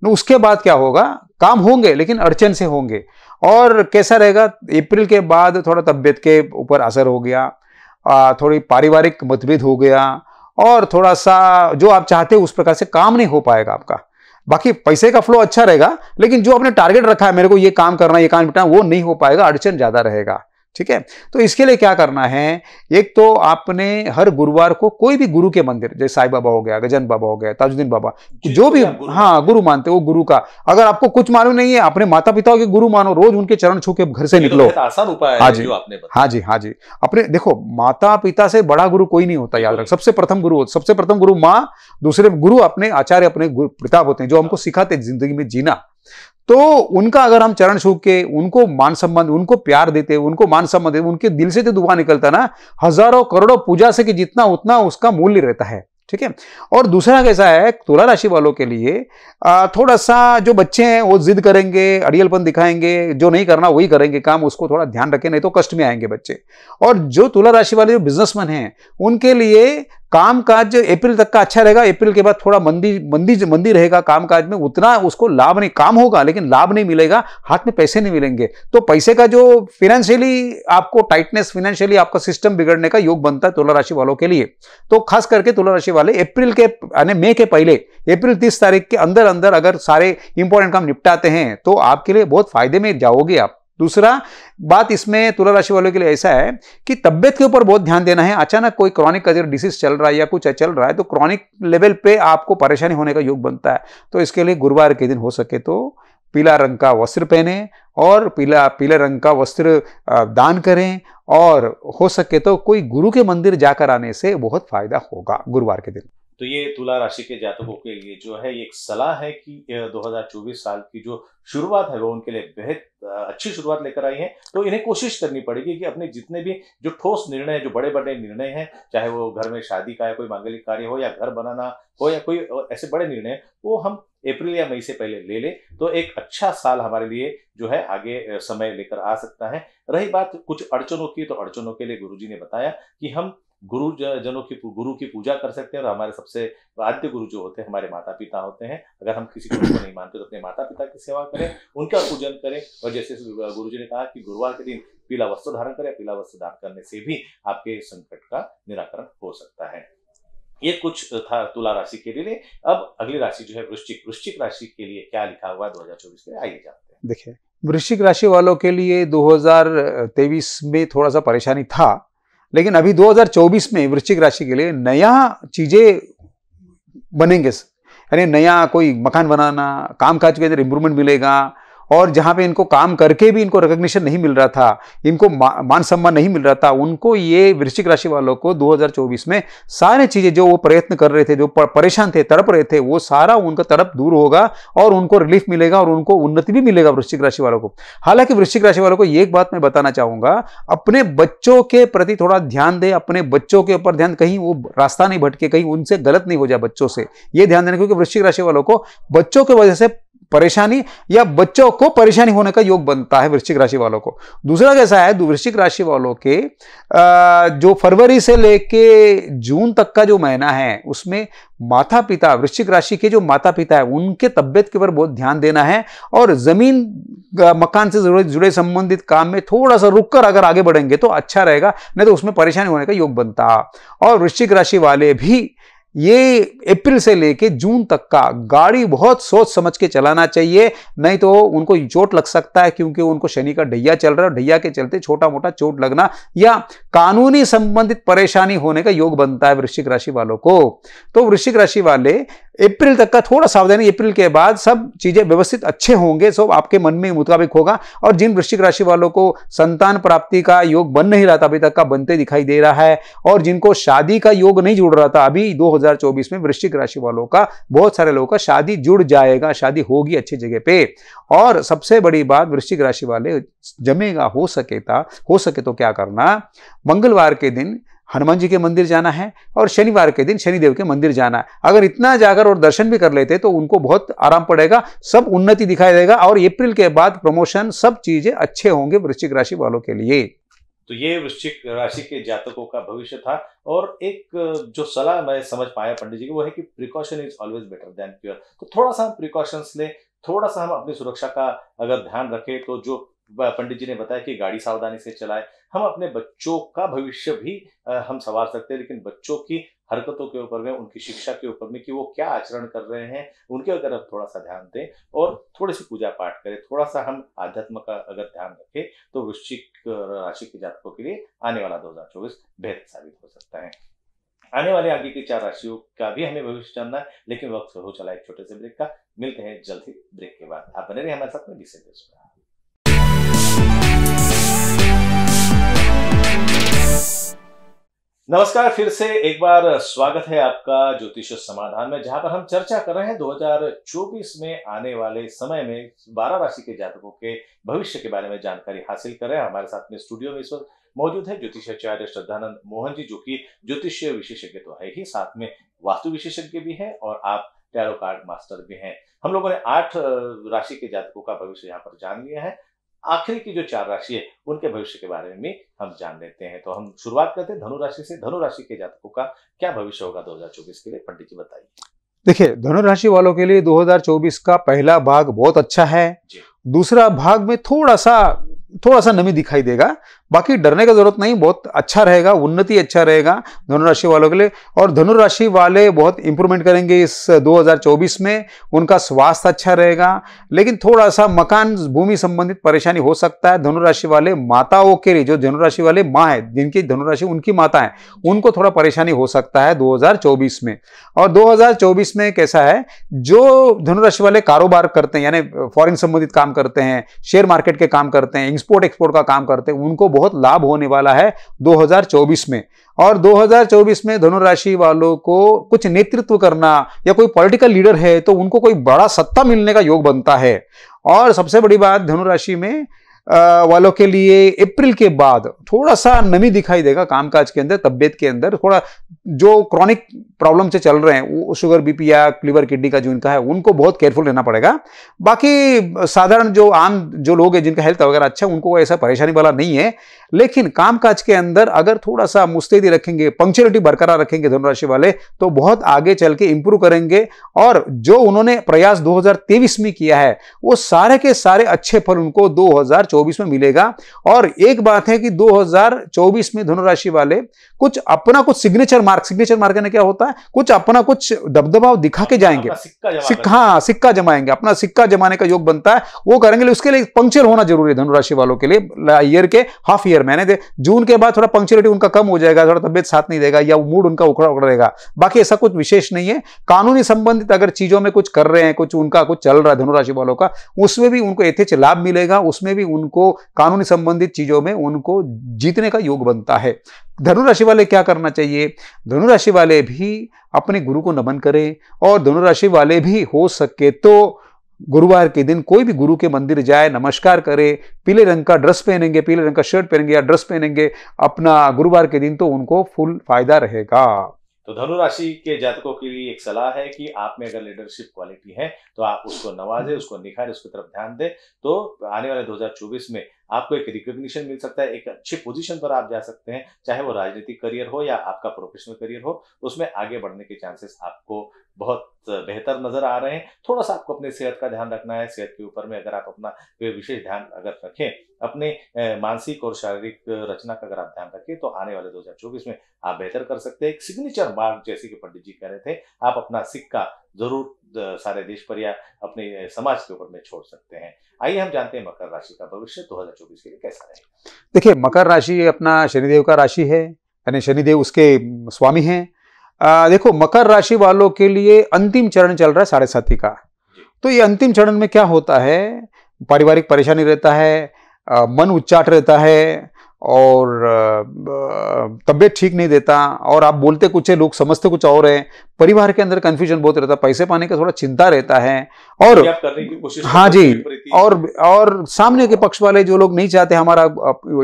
उसके बाद क्या होगा काम होंगे लेकिन अड़चन से होंगे और कैसा रहेगा अप्रैल के बाद थोड़ा तबियत के ऊपर असर हो गया थोड़ी पारिवारिक मतभेद हो गया और थोड़ा सा जो आप चाहते हो उस प्रकार से काम नहीं हो पाएगा आपका बाकी पैसे का फ्लो अच्छा रहेगा लेकिन जो आपने टारगेट रखा है मेरे को ये काम करना ये काम बिटाना वो नहीं हो पाएगा अड़चन ज़्यादा रहेगा ठीक है तो इसके लिए क्या करना है एक तो आपने हर गुरुवार को कोई भी गुरु के मंदिर जैसे साई बाबा हो गया गजन बाबा हो गया ताजुद्दीन बाबा जो भी हाँ गुरु मानते हो गुरु का अगर आपको कुछ मालूम नहीं है अपने माता पिता के गुरु मानो रोज उनके चरण छू के घर से तो निकलो आसान उपाय हाँ जी हाँ जी हाँ जी अपने देखो माता पिता से बड़ा गुरु कोई नहीं होता याद रख सबसे प्रथम गुरु सबसे प्रथम गुरु माँ दूसरे गुरु अपने आचार्य अपने पिता होते हैं जो हमको सिखाते जिंदगी में जीना तो उनका अगर हम चरण छू के उनको मान सम्मान उनको प्यार देते उनको मान सम्मान देते उनके दिल से जो तो दुआ निकलता ना हजारों करोड़ों पूजा से कि जितना उतना उसका मूल्य रहता है ठीक है और दूसरा कैसा है तुला राशि वालों के लिए थोड़ा सा जो बच्चे हैं वो जिद करेंगे अड़ियलपन दिखाएंगे जो नहीं करना वही करेंगे काम उसको थोड़ा ध्यान रखें नहीं तो कष्ट में आएंगे बच्चे और जो तुला राशि वाले जो बिजनेसमैन हैं उनके लिए काम काज अप्रैल तक का अच्छा रहेगा अप्रैल के बाद थोड़ा मंदी मंदी मंदी रहेगा काम काज में उतना उसको लाभ नहीं काम होगा लेकिन लाभ नहीं मिलेगा हाथ में पैसे नहीं मिलेंगे तो पैसे का जो फिनेंशियली आपको टाइटनेस फिनेंशियली आपका सिस्टम बिगड़ने का योग बनता है तुला राशि वालों के लिए तो खास करके तुला राशि वाले अप्रैल के यानी मई के पहले अप्रैल तीस तारीख के अंदर अंदर अगर सारे इंपॉर्टेंट काम निपटाते हैं तो आपके लिए बहुत फायदे में जाओगे आप दूसरा बात इसमें तुला राशि वालों के लिए ऐसा है कि तबियत के ऊपर बहुत ध्यान देना है अचानक कोई क्रॉनिक अगर डिसीज चल रहा है या कुछ चल रहा है तो क्रॉनिक लेवल पे आपको परेशानी होने का योग बनता है तो इसके लिए गुरुवार के दिन हो सके तो पीला रंग का वस्त्र पहने और पीला पीले रंग का वस्त्र दान करें और हो सके तो कोई गुरु के मंदिर जाकर आने से बहुत फायदा होगा गुरुवार के दिन तो ये तुला राशि के जातकों के लिए जो है एक सलाह है कि 2024 साल की जो शुरुआत है वो उनके लिए बेहद अच्छी शुरुआत लेकर आई है तो इन्हें कोशिश करनी पड़ेगी कि अपने जितने भी जो ठोस निर्णय है जो बड़े बड़े निर्णय हैं चाहे वो घर में शादी का है कोई मांगलिक कार्य हो या घर बनाना हो या कोई ऐसे बड़े निर्णय वो हम अप्रैल या मई से पहले ले ले तो एक अच्छा साल हमारे लिए जो है आगे समय लेकर आ सकता है रही बात कुछ अड़चनों की तो अड़चनों के लिए गुरुजी ने बताया कि हम गुरु जनों की गुरु की पूजा कर सकते हैं और हमारे सबसे आद्य गुरु जो होते हैं हमारे माता पिता होते हैं अगर हम किसी गुरु को नहीं मानते तो अपने माता पिता की सेवा करें उनका पूजन करें और जैसे गुरु जी ने कहा कि गुरुवार के दिन पीला वस्त्र धारण करें पीला वस्त्र धारण करने से भी आपके संकट का निराकरण हो सकता है ये कुछ था तुला राशि के लिए अब अगली राशि जो है वृश्चिक वृश्चिक राशि के लिए क्या लिखा हुआ है दो के लिए आइए जानते हैं देखिए वृश्चिक राशि वालों के लिए 2023 में थोड़ा सा परेशानी था लेकिन अभी 2024 में वृश्चिक राशि के लिए नया चीज़ें बनेंगे यानी नया कोई मकान बनाना काम काज के अंदर इम्प्रूवमेंट मिलेगा और जहाँ पे इनको काम करके भी इनको रिकग्निशन नहीं मिल रहा था इनको मान सम्मान नहीं मिल रहा था उनको ये वृश्चिक राशि वालों को 2024 में सारे चीज़ें जो वो प्रयत्न कर रहे थे जो परेशान थे तड़प रहे थे वो सारा उनका तड़प दूर होगा और उनको रिलीफ मिलेगा और उनको उन्नति भी मिलेगा वृश्चिक राशि वालों को हालांकि वृश्चिक राशि वालों को एक बात मैं बताना चाहूँगा अपने बच्चों के प्रति थोड़ा ध्यान दें अपने बच्चों के ऊपर ध्यान कहीं वो रास्ता नहीं भटके कहीं उनसे गलत नहीं हो जाए बच्चों से ये ध्यान देना क्योंकि वृश्चिक राशि वालों को बच्चों की वजह से परेशानी या बच्चों को परेशानी होने का योग बनता है वृश्चिक राशि वालों को दूसरा कैसा है वृश्चिक राशि वालों के जो फरवरी से लेके जून तक का जो महीना है उसमें माता पिता वृश्चिक राशि के जो माता पिता है उनके तबियत के ऊपर बहुत ध्यान देना है और जमीन मकान से जुड़े जुड़े संबंधित काम में थोड़ा सा रुक कर अगर आगे बढ़ेंगे तो अच्छा रहेगा नहीं तो उसमें परेशानी होने का योग बनता और वृश्चिक राशि वाले भी ये अप्रैल से लेके जून तक का गाड़ी बहुत सोच समझ के चलाना चाहिए नहीं तो उनको चोट लग सकता है क्योंकि उनको शनि का ढैया चल रहा है ढैया के चलते छोटा मोटा चोट लगना या कानूनी संबंधित परेशानी होने का योग बनता है वृश्चिक राशि वालों को तो वृश्चिक राशि वाले अप्रैल तक का थोड़ा सावधानी अप्रैल के बाद सब चीज़ें व्यवस्थित अच्छे होंगे सब आपके मन में मुताबिक होगा और जिन वृश्चिक राशि वालों को संतान प्राप्ति का योग बन नहीं रहा था अभी तक का बनते दिखाई दे रहा है और जिनको शादी का योग नहीं जुड़ रहा था अभी 2024 में वृश्चिक राशि वालों का बहुत सारे लोगों का शादी जुड़ जाएगा शादी होगी अच्छी जगह पे और सबसे बड़ी बात वृश्चिक राशि वाले जमेगा हो सके था हो सके तो क्या करना मंगलवार के दिन हनुमान जी के मंदिर जाना है और शनिवार के दिन शनिदेव के मंदिर जाना है अगर इतना जाकर और दर्शन भी कर लेते तो उनको बहुत आराम पड़ेगा सब उन्नति दिखाई देगा और अप्रैल के बाद प्रमोशन सब चीजें अच्छे होंगे वृश्चिक राशि वालों के लिए तो ये वृश्चिक राशि के जातकों का भविष्य था और एक जो सलाह मैं समझ पाया पंडित जी की वो है कि precaution is always better than cure तो थोड़ा सा हम प्रिकॉशंस लें थोड़ा सा हम अपनी सुरक्षा का अगर ध्यान रखें तो जो पंडित जी ने बताया कि गाड़ी सावधानी से चलाए हम अपने बच्चों का भविष्य भी हम संवार सकते हैं लेकिन बच्चों की हरकतों के ऊपर में उनकी शिक्षा के ऊपर में कि वो क्या आचरण कर रहे हैं उनके अगर हम थोड़ा सा ध्यान दें और थोड़ी सी पूजा पाठ करें थोड़ा सा हम आध्यात्म का अगर ध्यान रखें तो वृश्चिक राशि के जातकों के लिए आने वाला दो बेहतर साबित हो सकता है आने वाले आगे की चार राशियों का भी हमें भविष्य जानना है लेकिन वक्त हो चला एक छोटे से ब्रेक का मिलते हैं जल्द ही ब्रेक के बाद आप बने रहे हमारे साथ में डिसेंट नमस्कार फिर से एक बार स्वागत है आपका ज्योतिष समाधान में जहां पर हम चर्चा कर रहे हैं 2024 में आने वाले समय में बारह राशि के जातकों के भविष्य के बारे में जानकारी हासिल कर रहे हैं हमारे साथ में स्टूडियो में इस वक्त मौजूद है ज्योतिषाचार्य श्रद्धानंद मोहन जी जो कि ज्योतिष विशेषज्ञ तो है ही साथ में वास्तु विशेषज्ञ भी है और आप टैरो कार्ड मास्टर भी हैं हम लोगों ने आठ राशि के जातकों का भविष्य यहाँ पर जान लिया है आखिरी की जो चार राशि है उनके भविष्य के बारे में हम जान लेते हैं तो हम शुरुआत करते हैं धनुराशि से धनुराशि के जातकों का क्या भविष्य होगा दो के लिए पंडित जी बताइए देखिये धनुराशि वालों के लिए 2024 का पहला भाग बहुत अच्छा है दूसरा भाग में थोड़ा सा थोड़ा सा नमी दिखाई देगा बाकी डरने का जरूरत नहीं बहुत अच्छा रहेगा उन्नति अच्छा रहेगा धनुराशि वालों के लिए और धनुराशि वाले बहुत इंप्रूवमेंट करेंगे इस 2024 में उनका स्वास्थ्य अच्छा रहेगा लेकिन थोड़ा सा मकान भूमि संबंधित परेशानी हो सकता है धनुराशि वाले माताओं के लिए जो धनुराशि वाले माँ है जिनकी धनुराशि उनकी माता है उनको थोड़ा परेशानी हो सकता है दो में और दो में कैसा है जो धनुराशि वाले कारोबार करते हैं यानी फॉरन संबंधित काम करते हैं शेयर मार्केट के काम करते हैं एक्सपोर्ट एक्सपोर्ट का काम करते हैं उनको बहुत लाभ होने वाला है 2024 में और 2024 में धनु राशि वालों को कुछ नेतृत्व करना या कोई पॉलिटिकल लीडर है तो उनको कोई बड़ा सत्ता मिलने का योग बनता है और सबसे बड़ी बात धनुराशि में वालों के लिए अप्रैल के बाद थोड़ा सा नमी दिखाई देगा कामकाज के अंदर तबियत के अंदर थोड़ा जो क्रॉनिक प्रॉब्लम से चल रहे हैं वो शुगर बीपी या क्लीवर किडनी का जो इनका है उनको बहुत केयरफुल रहना पड़ेगा बाकी साधारण जो आम जो लोग हैं जिनका हेल्थ वगैरह अच्छा उनको ऐसा परेशानी वाला नहीं है लेकिन कामकाज के अंदर अगर थोड़ा सा मुस्तैदी रखेंगे पंक्चुअलिटी बरकरार रखेंगे धनुराशि वाले तो बहुत आगे चल के इंप्रूव करेंगे और जो उन्होंने प्रयास दो में किया है वो सारे के सारे अच्छे फल उनको दो 2024 में मिलेगा और एक बात है कि 2024 में धनु राशि वाले कुछ अपना कुछ सिग्नेचर मार्क सिग्नेचर मार्क क्या होता है कुछ अपना कुछ दबदबाव दिखा के जाएंगे सिक्का हाँ सिक्का जमाएंगे अपना सिक्का जमाने का योग बनता है वो करेंगे उसके लिए पंक्चर होना जरूरी है धनुराशि वालों के लिए ईयर के हाफ ईयर मैंने जून के बाद थोड़ा पंक्चुअलिटी उनका कम हो जाएगा थोड़ा तबियत साथ नहीं देगा या मूड उनका उखड़ा उखड़ा रहेगा बाकी ऐसा कुछ विशेष नहीं है कानूनी संबंधित अगर चीजों में कुछ कर रहे हैं कुछ उनका कुछ चल रहा है धनुराशि वालों का उसमें भी उनको यथेच लाभ मिलेगा उसमें भी उन उनको कानूनी संबंधित चीज़ों में उनको जीतने का योग बनता है धनु राशि वाले क्या करना चाहिए धनु राशि वाले भी अपने गुरु को नमन करें और धनु राशि वाले भी हो सके तो गुरुवार के दिन कोई भी गुरु के मंदिर जाए नमस्कार करे पीले रंग का ड्रेस पहनेंगे पीले रंग का शर्ट पहनेंगे या ड्रेस पहनेंगे अपना गुरुवार के दिन तो उनको फुल फायदा रहेगा तो धनुराशि के जातकों के लिए एक सलाह है कि आप में अगर लीडरशिप क्वालिटी है तो आप उसको नवाजे उसको निखारे उसकी तरफ ध्यान दें तो आने वाले 2024 में आपको एक रिकग्निशन मिल सकता है एक अच्छी पोजीशन पर आप जा सकते हैं चाहे वो राजनीतिक करियर हो या आपका प्रोफेशनल करियर हो उसमें आगे बढ़ने के चांसेस आपको बहुत बेहतर नजर आ रहे हैं थोड़ा सा आपको अपने सेहत का ध्यान रखना है सेहत के ऊपर में अगर आप अपना विशेष ध्यान अगर रखें अपने मानसिक और शारीरिक रचना का अगर आप ध्यान रखें तो आने वाले 2024 में आप बेहतर कर सकते हैं एक सिग्नेचर मार्ग जैसे कि पंडित जी कह रहे थे आप अपना सिक्का जरूर सारे देश पर या अपने समाज के ऊपर में छोड़ सकते हैं आइए हम जानते हैं मकर राशि का भविष्य चौबीस के लिए कैसा रहेगा देखिये मकर राशि अपना शनिदेव का राशि है यानी शनिदेव उसके स्वामी हैं आ, देखो मकर राशि वालों के लिए अंतिम चरण चल रहा है साढ़े साथी का तो ये अंतिम चरण में क्या होता है पारिवारिक परेशानी रहता है आ, मन उच्चाट रहता है और तबीयत ठीक नहीं देता और आप बोलते कुछ है लोग समझते कुछ और है परिवार के अंदर कंफ्यूजन बहुत रहता है पैसे पाने का थोड़ा चिंता रहता है और हाँ जी और और सामने के पक्ष वाले जो लोग नहीं चाहते हमारा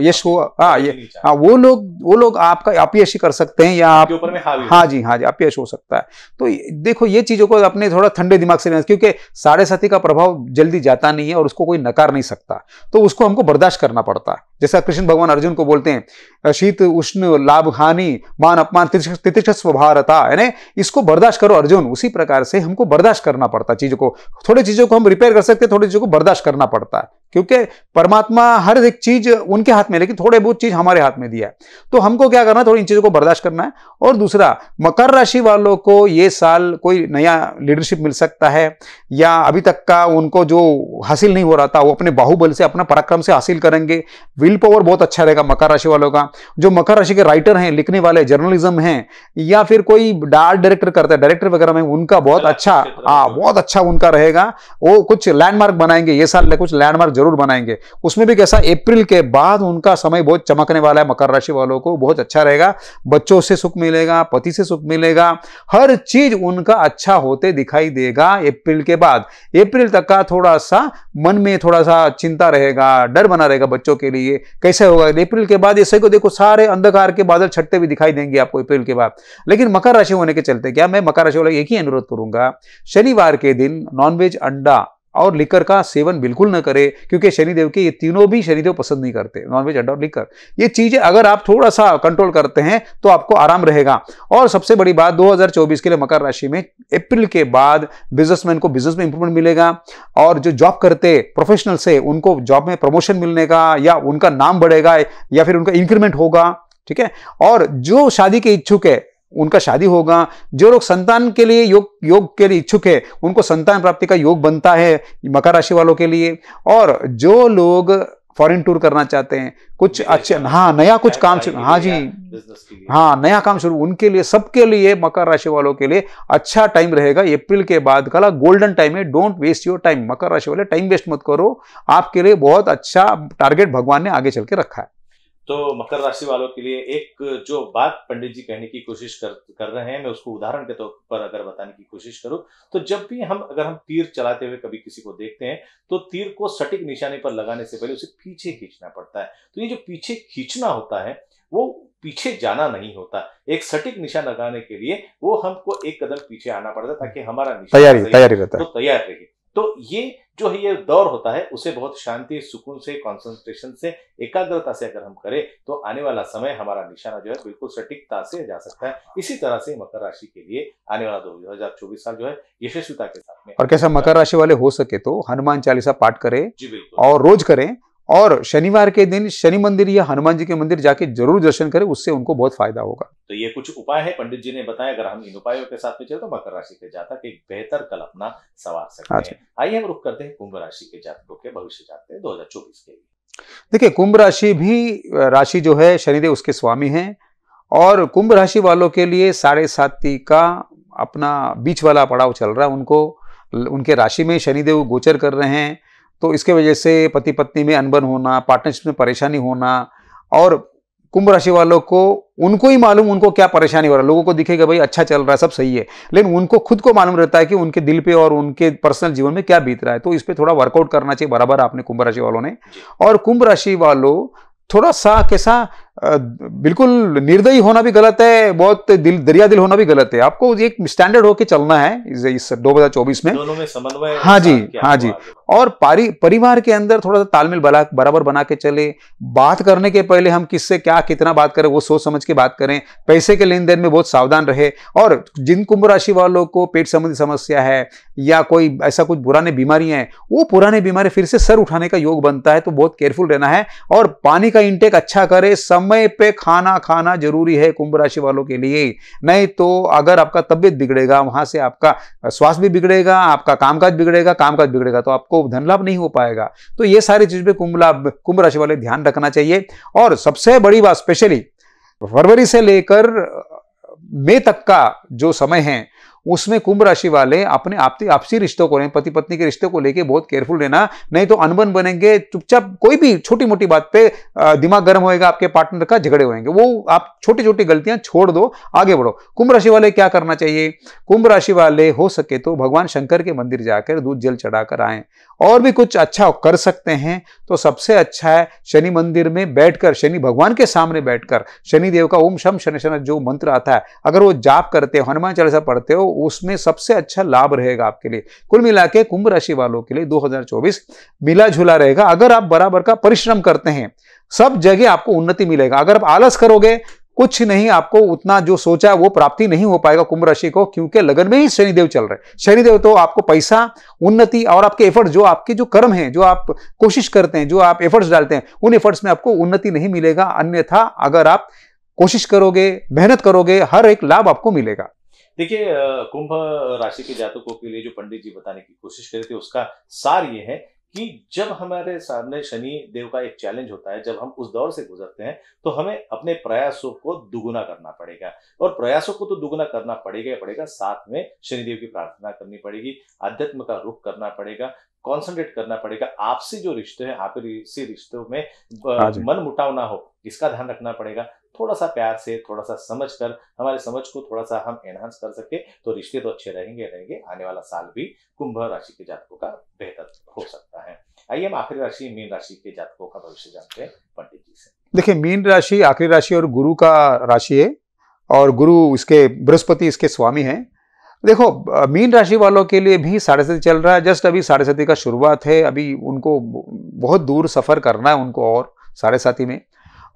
यश हो हाँ ये हाँ वो लोग वो लोग आपका अपयश कर सकते हैं या आप हाँ, हाँ जी हाँ जी अपयश हो सकता है तो देखो ये चीजों को अपने थोड़ा ठंडे दिमाग से लेना क्योंकि साढ़े साथी का प्रभाव जल्दी जाता नहीं है और उसको कोई नकार नहीं सकता तो उसको हमको बर्दाश्त करना पड़ता है जैसा कृष्ण भगवान अर्जुन को बोलते हैं शीत उष्ण लाभ हानि मान अपमान तितिक्षस्व भारता यानी इसको बर्दाश्त करो अर्जुन उसी प्रकार से हमको बर्दाश्त करना पड़ता है चीज़ों को थोड़ी चीज़ों को हम रिपेयर कर सकते हैं थोड़ी चीज़ों को बर्दाश्त करना पड़ता है क्योंकि परमात्मा हर एक चीज उनके हाथ में लेकिन थोड़े बहुत चीज हमारे हाथ में दिया है तो हमको क्या करना है थोड़ी इन चीजों को बर्दाश्त करना है और दूसरा मकर राशि वालों को ये साल कोई नया लीडरशिप मिल सकता है या अभी तक का उनको जो हासिल नहीं हो रहा था वो अपने बाहुबल से अपना पराक्रम से हासिल करेंगे विल पावर बहुत अच्छा रहेगा मकर राशि वालों का जो मकर राशि के राइटर हैं लिखने वाले जर्नलिज्म हैं या फिर कोई डार्ट डायरेक्टर करता है डायरेक्टर वगैरह में उनका बहुत अच्छा हाँ बहुत अच्छा उनका रहेगा वो कुछ लैंडमार्क बनाएंगे ये साल कुछ लैंडमार्क जरूर बनाएंगे उसमें भी कैसा अप्रैल के बाद उनका समय बहुत चमकने वाला है मकर राशि वालों को बहुत अच्छा रहेगा बच्चों से सुख मिलेगा पति से सुख मिलेगा हर चीज उनका अच्छा होते दिखाई देगा अप्रैल के बाद अप्रैल तक का थोड़ा सा मन में थोड़ा सा चिंता रहेगा डर बना रहेगा बच्चों के लिए कैसे होगा अप्रैल के बाद ऐसे को देखो सारे अंधकार के बादल छटते हुए दिखाई देंगे आपको अप्रैल के बाद लेकिन मकर राशि होने के चलते क्या मैं मकर राशि वाले एक ही अनुरोध करूंगा शनिवार के दिन नॉनवेज अंडा और लिकर का सेवन बिल्कुल न करें क्योंकि शनिदेव के ये तीनों भी शनिदेव पसंद नहीं करते नॉनवेज अड्डा और लिकर ये चीज़ें अगर आप थोड़ा सा कंट्रोल करते हैं तो आपको आराम रहेगा और सबसे बड़ी बात 2024 के लिए मकर राशि में अप्रैल के बाद बिजनेसमैन को बिजनेस में इंप्रूवमेंट मिलेगा और जो जॉब करते प्रोफेशनल से उनको जॉब में प्रमोशन मिलने का या उनका नाम बढ़ेगा या फिर उनका इंक्रीमेंट होगा ठीक है और जो शादी के इच्छुक है उनका शादी होगा जो लोग संतान के लिए योग योग के लिए इच्छुक है उनको संतान प्राप्ति का योग बनता है मकर राशि वालों के लिए और जो लोग फॉरेन टूर करना चाहते हैं कुछ अच्छा हाँ नया कुछ काम शुरू हाँ जी हाँ नया काम शुरू उनके लिए सबके लिए मकर राशि वालों के लिए अच्छा टाइम रहेगा अप्रैल के बाद कला गोल्डन टाइम है डोंट वेस्ट योर टाइम मकर राशि वाले टाइम वेस्ट मत करो आपके लिए बहुत अच्छा टारगेट भगवान ने आगे चल के रखा है तो मकर राशि वालों के लिए एक जो बात पंडित जी कहने की कोशिश कर कर रहे हैं मैं उसको उदाहरण के तौर पर अगर बताने की कोशिश करूं तो जब भी हम अगर हम तीर चलाते हुए कभी किसी को देखते हैं तो तीर को सटीक निशाने पर लगाने से पहले उसे पीछे खींचना पड़ता है तो ये जो पीछे खींचना होता है वो पीछे जाना नहीं होता एक सटीक निशान लगाने के लिए वो हमको एक कदम पीछे आना पड़ता है ताकि हमारा निशान तैयारी तैयारी रहता है तो तैयार रहे तो ये जो ये दौर होता है उसे बहुत शांति सुकून से कॉन्सेंट्रेशन से एकाग्रता से अगर हम करें तो आने वाला समय हमारा निशाना जो है बिल्कुल सटीकता से जा सकता है इसी तरह से मकर राशि के लिए आने वाला दो हजार चौबीस साल जो है यशस्विता के साथ में और कैसा मकर राशि वाले हो सके तो हनुमान चालीसा पाठ करें और रोज करें और शनिवार के दिन शनि मंदिर या हनुमान जी के मंदिर जाके जरूर दर्शन करें उससे उनको बहुत फायदा होगा तो ये कुछ उपाय है पंडित जी ने बताया अगर हम इन उपायों के साथ तो मकर राशि के जातक एक बेहतर कल अपना सवार सकते हाँ हैं आइए हम रुख करते हैं कुंभ राशि के जातकों के भविष्य जाते दो हजार चौबीस के लिए देखिये कुंभ राशि भी राशि जो है शनिदेव उसके स्वामी है और कुंभ राशि वालों के लिए साढ़े साती का अपना बीच वाला पड़ाव चल रहा है उनको उनके राशि में शनिदेव गोचर कर रहे हैं तो इसके वजह से पति पत्नी में अनबन होना पार्टनरशिप में परेशानी होना और कुंभ राशि वालों को उनको ही मालूम उनको क्या परेशानी हो रहा है लोगों को दिखेगा भाई अच्छा चल रहा है सब सही है लेकिन उनको खुद को मालूम रहता है कि उनके दिल पे और उनके पर्सनल जीवन में क्या बीत रहा है तो इस पर थोड़ा वर्कआउट करना चाहिए बराबर आपने कुंभ राशि वालों ने और कुंभ राशि वालों थोड़ा सा कैसा बिल्कुल निर्दयी होना भी गलत है बहुत दिल दरिया दिल होना भी गलत है आपको एक स्टैंडर्ड होके चलना है इस दो हजार चौबीस में दोनों में समन्वय हाँ जी हाँ जी और पारी परिवार के अंदर थोड़ा सा तालमेल बराबर बना के चले बात करने के पहले हम किससे क्या कितना बात करें वो सोच समझ के बात करें पैसे के लेन देन में बहुत सावधान रहे और जिन कुंभ राशि वालों को पेट संबंधी समस्या है या कोई ऐसा कुछ पुराने बीमारियां हैं वो पुराने बीमारी फिर से सर उठाने का योग बनता है तो बहुत केयरफुल रहना है और पानी का इंटेक अच्छा करे सम समय पे खाना खाना जरूरी है कुंभ राशि वालों के लिए नहीं तो अगर आपका तबियत बिगड़ेगा वहां से आपका स्वास्थ्य भी बिगड़ेगा आपका कामकाज बिगड़ेगा कामकाज बिगड़ेगा तो आपको धन लाभ नहीं हो पाएगा तो ये सारी चीज पे कुंभ लाभ कुंभ राशि वाले ध्यान रखना चाहिए और सबसे बड़ी बात स्पेशली फरवरी से लेकर मई तक का जो समय है उसमें कुंभ राशि वाले अपने आपसी आपसी रिश्तों को पति पत्नी के रिश्ते को लेके बहुत केयरफुल रहना नहीं तो अनबन बनेंगे चुपचाप कोई भी छोटी मोटी बात पे दिमाग गर्म होएगा आपके पार्टनर का झगड़े होएंगे वो आप छोटी छोटी गलतियां छोड़ दो आगे बढ़ो कुंभ राशि वाले क्या करना चाहिए कुंभ राशि वाले हो सके तो भगवान शंकर के मंदिर जाकर दूध जल चढ़ाकर आए और भी कुछ अच्छा कर सकते हैं तो सबसे अच्छा है शनि मंदिर में बैठकर शनि भगवान के सामने बैठकर शनि देव का ओम शम शनि जो मंत्र आता है अगर वो जाप करते हो हनुमान चालीसा पढ़ते हो उसमें सबसे अच्छा लाभ रहेगा आपके लिए कुल मिला के कुंभ राशि वालों के लिए 2024 मिला झुला रहेगा अगर आप बराबर का परिश्रम करते हैं सब जगह आपको उन्नति मिलेगा अगर आप आलस करोगे कुछ नहीं आपको उतना जो सोचा वो प्राप्ति नहीं हो पाएगा कुंभ राशि को क्योंकि लगन में ही शनिदेव चल रहे शनिदेव तो आपको पैसा उन्नति और आपके एफर्ट जो आपके जो कर्म हैं जो आप कोशिश करते हैं जो आप एफर्ट्स डालते हैं उन एफर्ट्स में आपको उन्नति नहीं मिलेगा अन्यथा अगर आप कोशिश करोगे मेहनत करोगे हर एक लाभ आपको मिलेगा देखिए कुंभ राशि के जातकों के लिए जो पंडित जी बताने की कोशिश करे थे उसका सार ये है कि जब हमारे सामने शनि देव का एक चैलेंज होता है जब हम उस दौर से गुजरते हैं तो हमें अपने प्रयासों को दुगुना करना पड़ेगा और प्रयासों को तो दुगुना करना पड़ेगा ही पड़ेगा साथ में शनिदेव की प्रार्थना करनी पड़ेगी अध्यात्म का रुख करना पड़ेगा कॉन्सेंट्रेट करना पड़ेगा आपसी जो रिश्ते हैं आपसी रिश्तों में हाँ मन मुटाव ना हो इसका ध्यान रखना पड़ेगा थोड़ा सा प्यार से थोड़ा सा समझ कर हमारे समझ को थोड़ा सा हम एनहांस कर सके तो रिश्ते तो अच्छे रहेंगे रहेंगे आने वाला साल भी कुंभ राशि के जातकों का बेहतर हो सकता है आइए हम आखिरी राशि मीन राशि के जातकों का भविष्य जानते हैं पंडित जी से देखिए मीन राशि आखिरी राशि और गुरु का राशि है और गुरु इसके बृहस्पति इसके स्वामी हैं देखो मीन राशि वालों के लिए भी साढ़े सती चल रहा है जस्ट अभी साढ़े सती का शुरुआत है अभी उनको बहुत दूर सफ़र करना है उनको और साढ़े साथी में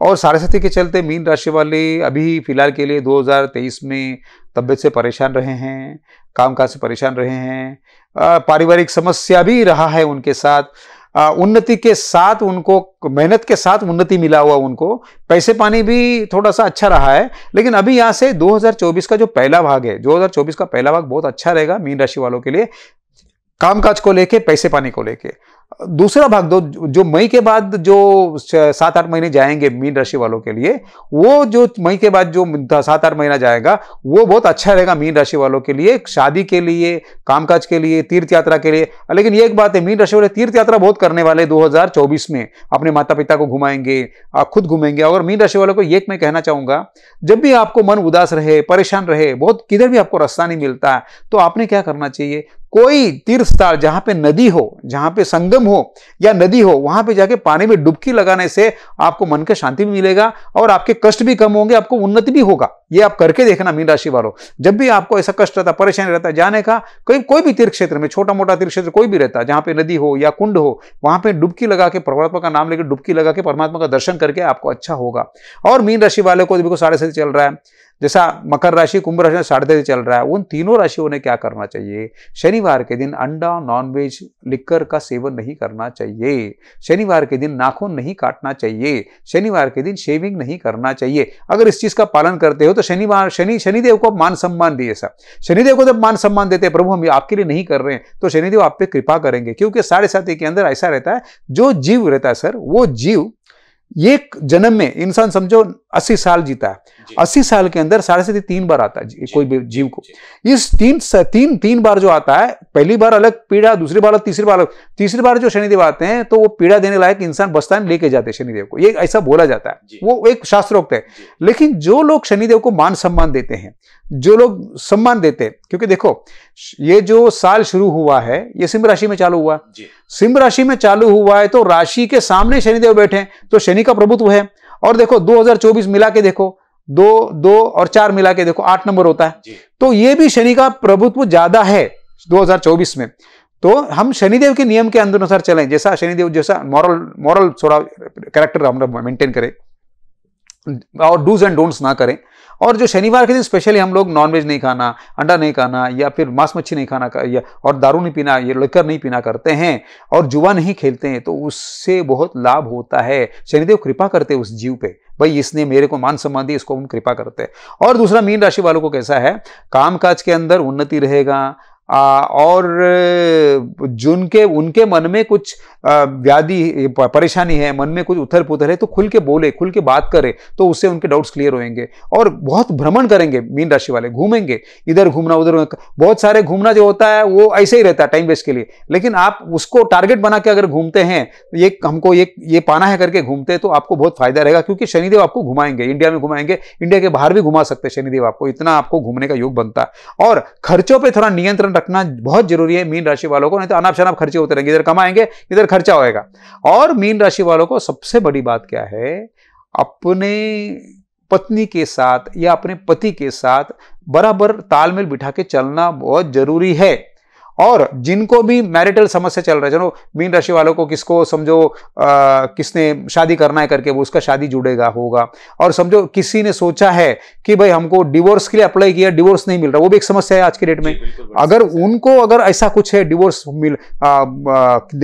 और सारस्वती के चलते मीन राशि वाले अभी फिलहाल के लिए 2023 में तबीयत से परेशान रहे हैं कामकाज से परेशान रहे हैं पारिवारिक समस्या भी रहा है उनके साथ उन्नति के साथ उनको मेहनत के साथ उन्नति मिला हुआ उनको पैसे पानी भी थोड़ा सा अच्छा रहा है लेकिन अभी यहाँ से 2024 का जो पहला भाग है 2024 का पहला भाग बहुत अच्छा रहेगा मीन राशि वालों के लिए कामकाज को लेके पैसे पानी को लेके दूसरा भाग दो जो मई के बाद जो सात आठ महीने जाएंगे मीन राशि वालों के लिए वो जो मई के बाद जो सात आठ महीना जाएगा वो बहुत अच्छा रहेगा मीन राशि वालों के लिए शादी के लिए कामकाज के लिए तीर्थ यात्रा के लिए लेकिन ये एक बात है मीन राशि वाले तीर्थ यात्रा बहुत करने वाले 2024 में अपने माता पिता को घुमाएंगे खुद घूमेंगे और मीन राशि वालों को एक मैं कहना चाहूँगा जब भी आपको मन उदास रहे परेशान रहे बहुत किधर भी आपको रास्ता नहीं मिलता तो आपने क्या करना चाहिए कोई तीर्थ स्थान जहां पे नदी हो जहां पे संगम हो या नदी हो वहां पे जाके पानी में डुबकी लगाने से आपको मन के शांति भी मिलेगा और आपके कष्ट भी कम होंगे आपको उन्नति भी होगा ये आप करके देखना मीन राशि वालों जब भी आपको ऐसा कष्ट रहता परेशानी रहता जाने का कहीं कोई भी तीर्थ क्षेत्र में छोटा मोटा तीर्थ क्षेत्र कोई भी रहता जहां पे नदी हो या कुंड हो वहां पे डुबकी लगा के परमात्मा का नाम लेकर डुबकी लगा के परमात्मा का दर्शन करके आपको अच्छा होगा और मीन राशि वाले को देखो साढ़े से चल रहा है जैसा मकर राशि कुंभ राशि साढ़े तेज चल रहा है उन तीनों राशियों ने क्या करना चाहिए शनिवार के दिन अंडा नॉनवेज लिक्कर का सेवन नहीं करना चाहिए शनिवार के दिन नाखून नहीं काटना चाहिए शनिवार के दिन शेविंग नहीं करना चाहिए अगर इस चीज़ का पालन करते हो तो तो शनिवार शनि शनिदेव को आप मान सम्मान दिए साहब शनिदेव को जब मान सम्मान देते हैं प्रभु हम आपके लिए नहीं कर रहे हैं तो शनिदेव आप पे कृपा करेंगे क्योंकि साढ़े साथी के अंदर ऐसा रहता है जो जीव रहता है सर वो जीव एक जन्म में इंसान समझो अस्सी साल जीता है अस्सी साल के अंदर साढ़े से तीन बार आता है जी, कोई भी जीव को इस तीन तीन तीन बार जो आता है पहली बार अलग पीड़ा दूसरी बार अलग तीसरी बार अलग तीसरी बार जो शनिदेव आते हैं तो वो पीड़ा देने लायक इंसान बस्तान लेके जाते हैं शनिदेव को ये ऐसा बोला जाता है वो एक शास्त्रोक्त है लेकिन जो लोग शनिदेव को मान सम्मान देते हैं जो लोग सम्मान देते हैं क्योंकि देखो ये जो साल शुरू हुआ है ये सिंह राशि में चालू हुआ सिंह राशि में चालू हुआ है तो राशि के सामने शनिदेव बैठे हैं तो शनि का प्रभुत्व है और देखो 2024 मिला के देखो दो दो और चार मिला के देखो आठ नंबर होता है तो ये भी शनि का प्रभुत्व ज्यादा है 2024 में तो हम शनिदेव के नियम के अंदर अनुसार चलें जैसा शनिदेव जैसा मॉरल मॉरल थोड़ा कैरेक्टर हम मेंटेन करें और डूज एंड डोंट्स ना करें और जो शनिवार के दिन स्पेशली हम लोग नॉनवेज नहीं खाना अंडा नहीं खाना या फिर मांस मच्छी नहीं खाना या और दारू नहीं पीना या लिकर नहीं पीना करते हैं और जुआ नहीं खेलते हैं तो उससे बहुत लाभ होता है शनिदेव कृपा करते उस जीव पे भाई इसने मेरे को मान सम्मान दिया इसको हम कृपा करते हैं और दूसरा मीन राशि वालों को कैसा है कामकाज के अंदर उन्नति रहेगा और जिनके उनके मन में कुछ व्याधि परेशानी है मन में कुछ उथल पुथल है तो खुल के बोले खुल के बात करे तो उससे उनके डाउट्स क्लियर होंगे और बहुत भ्रमण करेंगे मीन राशि वाले घूमेंगे इधर घूमना उधर बहुत सारे घूमना जो होता है वो ऐसे ही रहता है टाइम वेस्ट के लिए लेकिन आप उसको टारगेट बना के अगर घूमते हैं ये हमको ये ये पाना है करके घूमते हैं तो आपको बहुत फायदा रहेगा क्योंकि शनिदेव आपको घुमाएंगे इंडिया में घुमाएंगे इंडिया के बाहर भी घुमा सकते हैं शनिदेव आपको इतना आपको घूमने का योग बनता है और खर्चों पर थोड़ा नियंत्रण रखना बहुत जरूरी है मीन राशि वालों को नहीं तो अनाप शनाप खर्चे होते रहेंगे इधर कमाएंगे इधर खर्चा होएगा और मीन राशि वालों को सबसे बड़ी बात क्या है अपने पत्नी के साथ या अपने पति के साथ बराबर तालमेल बिठा के चलना बहुत जरूरी है और जिनको भी मैरिटल समस्या चल रहा है चलो मीन राशि वालों को किसको समझो आ, किसने शादी करना है करके वो उसका शादी जुड़ेगा होगा और समझो किसी ने सोचा है कि भाई हमको डिवोर्स के लिए अप्लाई किया डिवोर्स नहीं मिल रहा वो भी एक समस्या है आज के डेट में अगर उनको अगर ऐसा कुछ है डिवोर्स मिल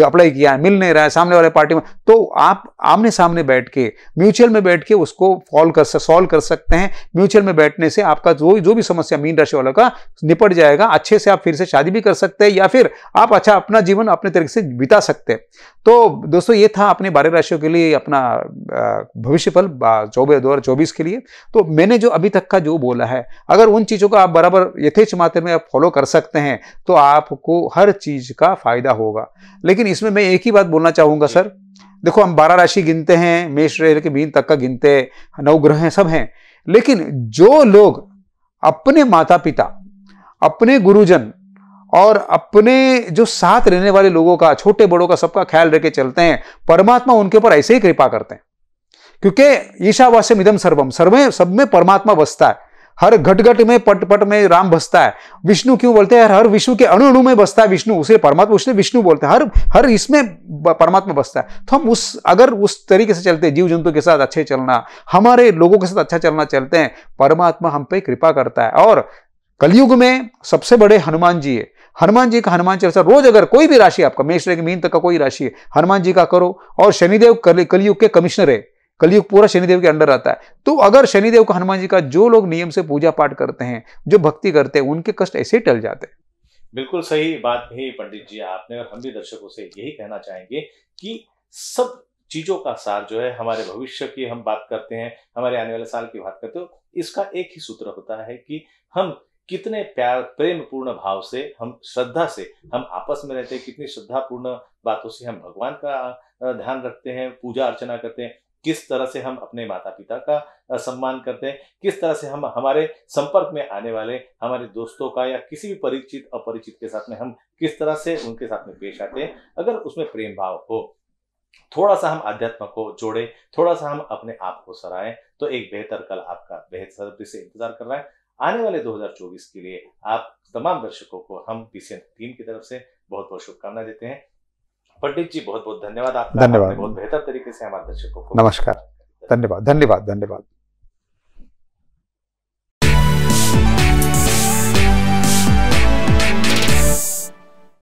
अप्लाई किया है मिल नहीं रहा है सामने वाले पार्टी में तो आप आमने सामने बैठ के म्यूचुअल में बैठ के उसको फॉल कर सॉल्व कर सकते हैं म्यूचुअल में बैठने से आपका जो जो भी समस्या मीन राशि वालों का निपट जाएगा अच्छे से आप फिर से शादी भी कर सकते हैं सकते हैं या फिर आप अच्छा अपना जीवन अपने तरीके से बिता सकते हैं तो दोस्तों ये था अपने बारह राशियों के लिए अपना भविष्य फल चौबीस दो चौबीस के लिए तो मैंने जो अभी तक का जो बोला है अगर उन चीज़ों को आप बराबर यथेच मात्रा में आप फॉलो कर सकते हैं तो आपको हर चीज़ का फायदा होगा लेकिन इसमें मैं एक ही बात बोलना चाहूँगा सर देखो हम बारह राशि गिनते हैं मेष रेल के मीन तक का गिनते हैं नवग्रह हैं सब हैं लेकिन जो लोग अपने माता पिता अपने गुरुजन और अपने जो साथ रहने वाले लोगों का छोटे बड़ों का सबका ख्याल रखे चलते हैं परमात्मा उनके ऊपर ऐसे ही कृपा करते हैं क्योंकि ईशावास्यम इदम सर्वम सर्वे सब में परमात्मा बसता है हर घट घट में पट पट में राम बसता है विष्णु क्यों बोलते हैं हर विष्णु के अणु अणु में बसता है विष्णु उसे परमात्मा उसने विष्णु बोलते हैं हर हर इसमें परमात्मा बसता है तो हम उस अगर उस तरीके से चलते जीव जंतु के साथ अच्छे चलना हमारे लोगों के साथ अच्छा चलना चलते हैं परमात्मा हम पे कृपा करता है और कलयुग में सबसे बड़े हनुमान जी है हनुमान जी का हनुमान चालीसा रोज अगर कोई भी राशि आपका मेष रहेगा मीन तक का कोई राशि है हनुमान जी का करो और शनिदेव कलयुग के कमिश्नर है कलयुग पूरा शनिदेव के अंडर आता है तो अगर शनिदेव का हनुमान जी का जो लोग नियम से पूजा पाठ करते हैं जो भक्ति करते हैं उनके कष्ट ऐसे ही टल जाते हैं बिल्कुल सही बात है पंडित जी आपने और हम भी दर्शकों से यही कहना चाहेंगे कि सब चीजों का सार जो है हमारे भविष्य की हम बात करते हैं हमारे आने वाले साल की बात करते हो तो इसका एक ही सूत्र होता है कि हम कितने प्यार प्रेम पूर्ण भाव से हम श्रद्धा से हम आपस में रहते हैं कितनी श्रद्धा पूर्ण बातों से हम भगवान का ध्यान रखते हैं पूजा अर्चना करते हैं किस तरह से हम अपने माता पिता का सम्मान करते हैं किस तरह से हम हमारे संपर्क में आने वाले हमारे दोस्तों का या किसी भी परिचित अपरिचित के साथ में हम किस तरह से उनके साथ में पेश आते हैं अगर उसमें प्रेम भाव हो थोड़ा सा हम अध्यात्म को जोड़े थोड़ा सा हम अपने आप को सराहें तो एक बेहतर कल आपका बेहतर से इंतजार कर रहा है आने वाले 2024 के लिए आप तमाम दर्शकों को हम पीसीएन टीम की तरफ से बहुत बहुत शुभकामनाएं देते हैं पंडित जी बहुत बहुत धन्यवाद आपका धन्यवाद बहुत बेहतर तरीके से हमारे दर्शकों को नमस्कार धन्यवाद धन्यवाद धन्यवाद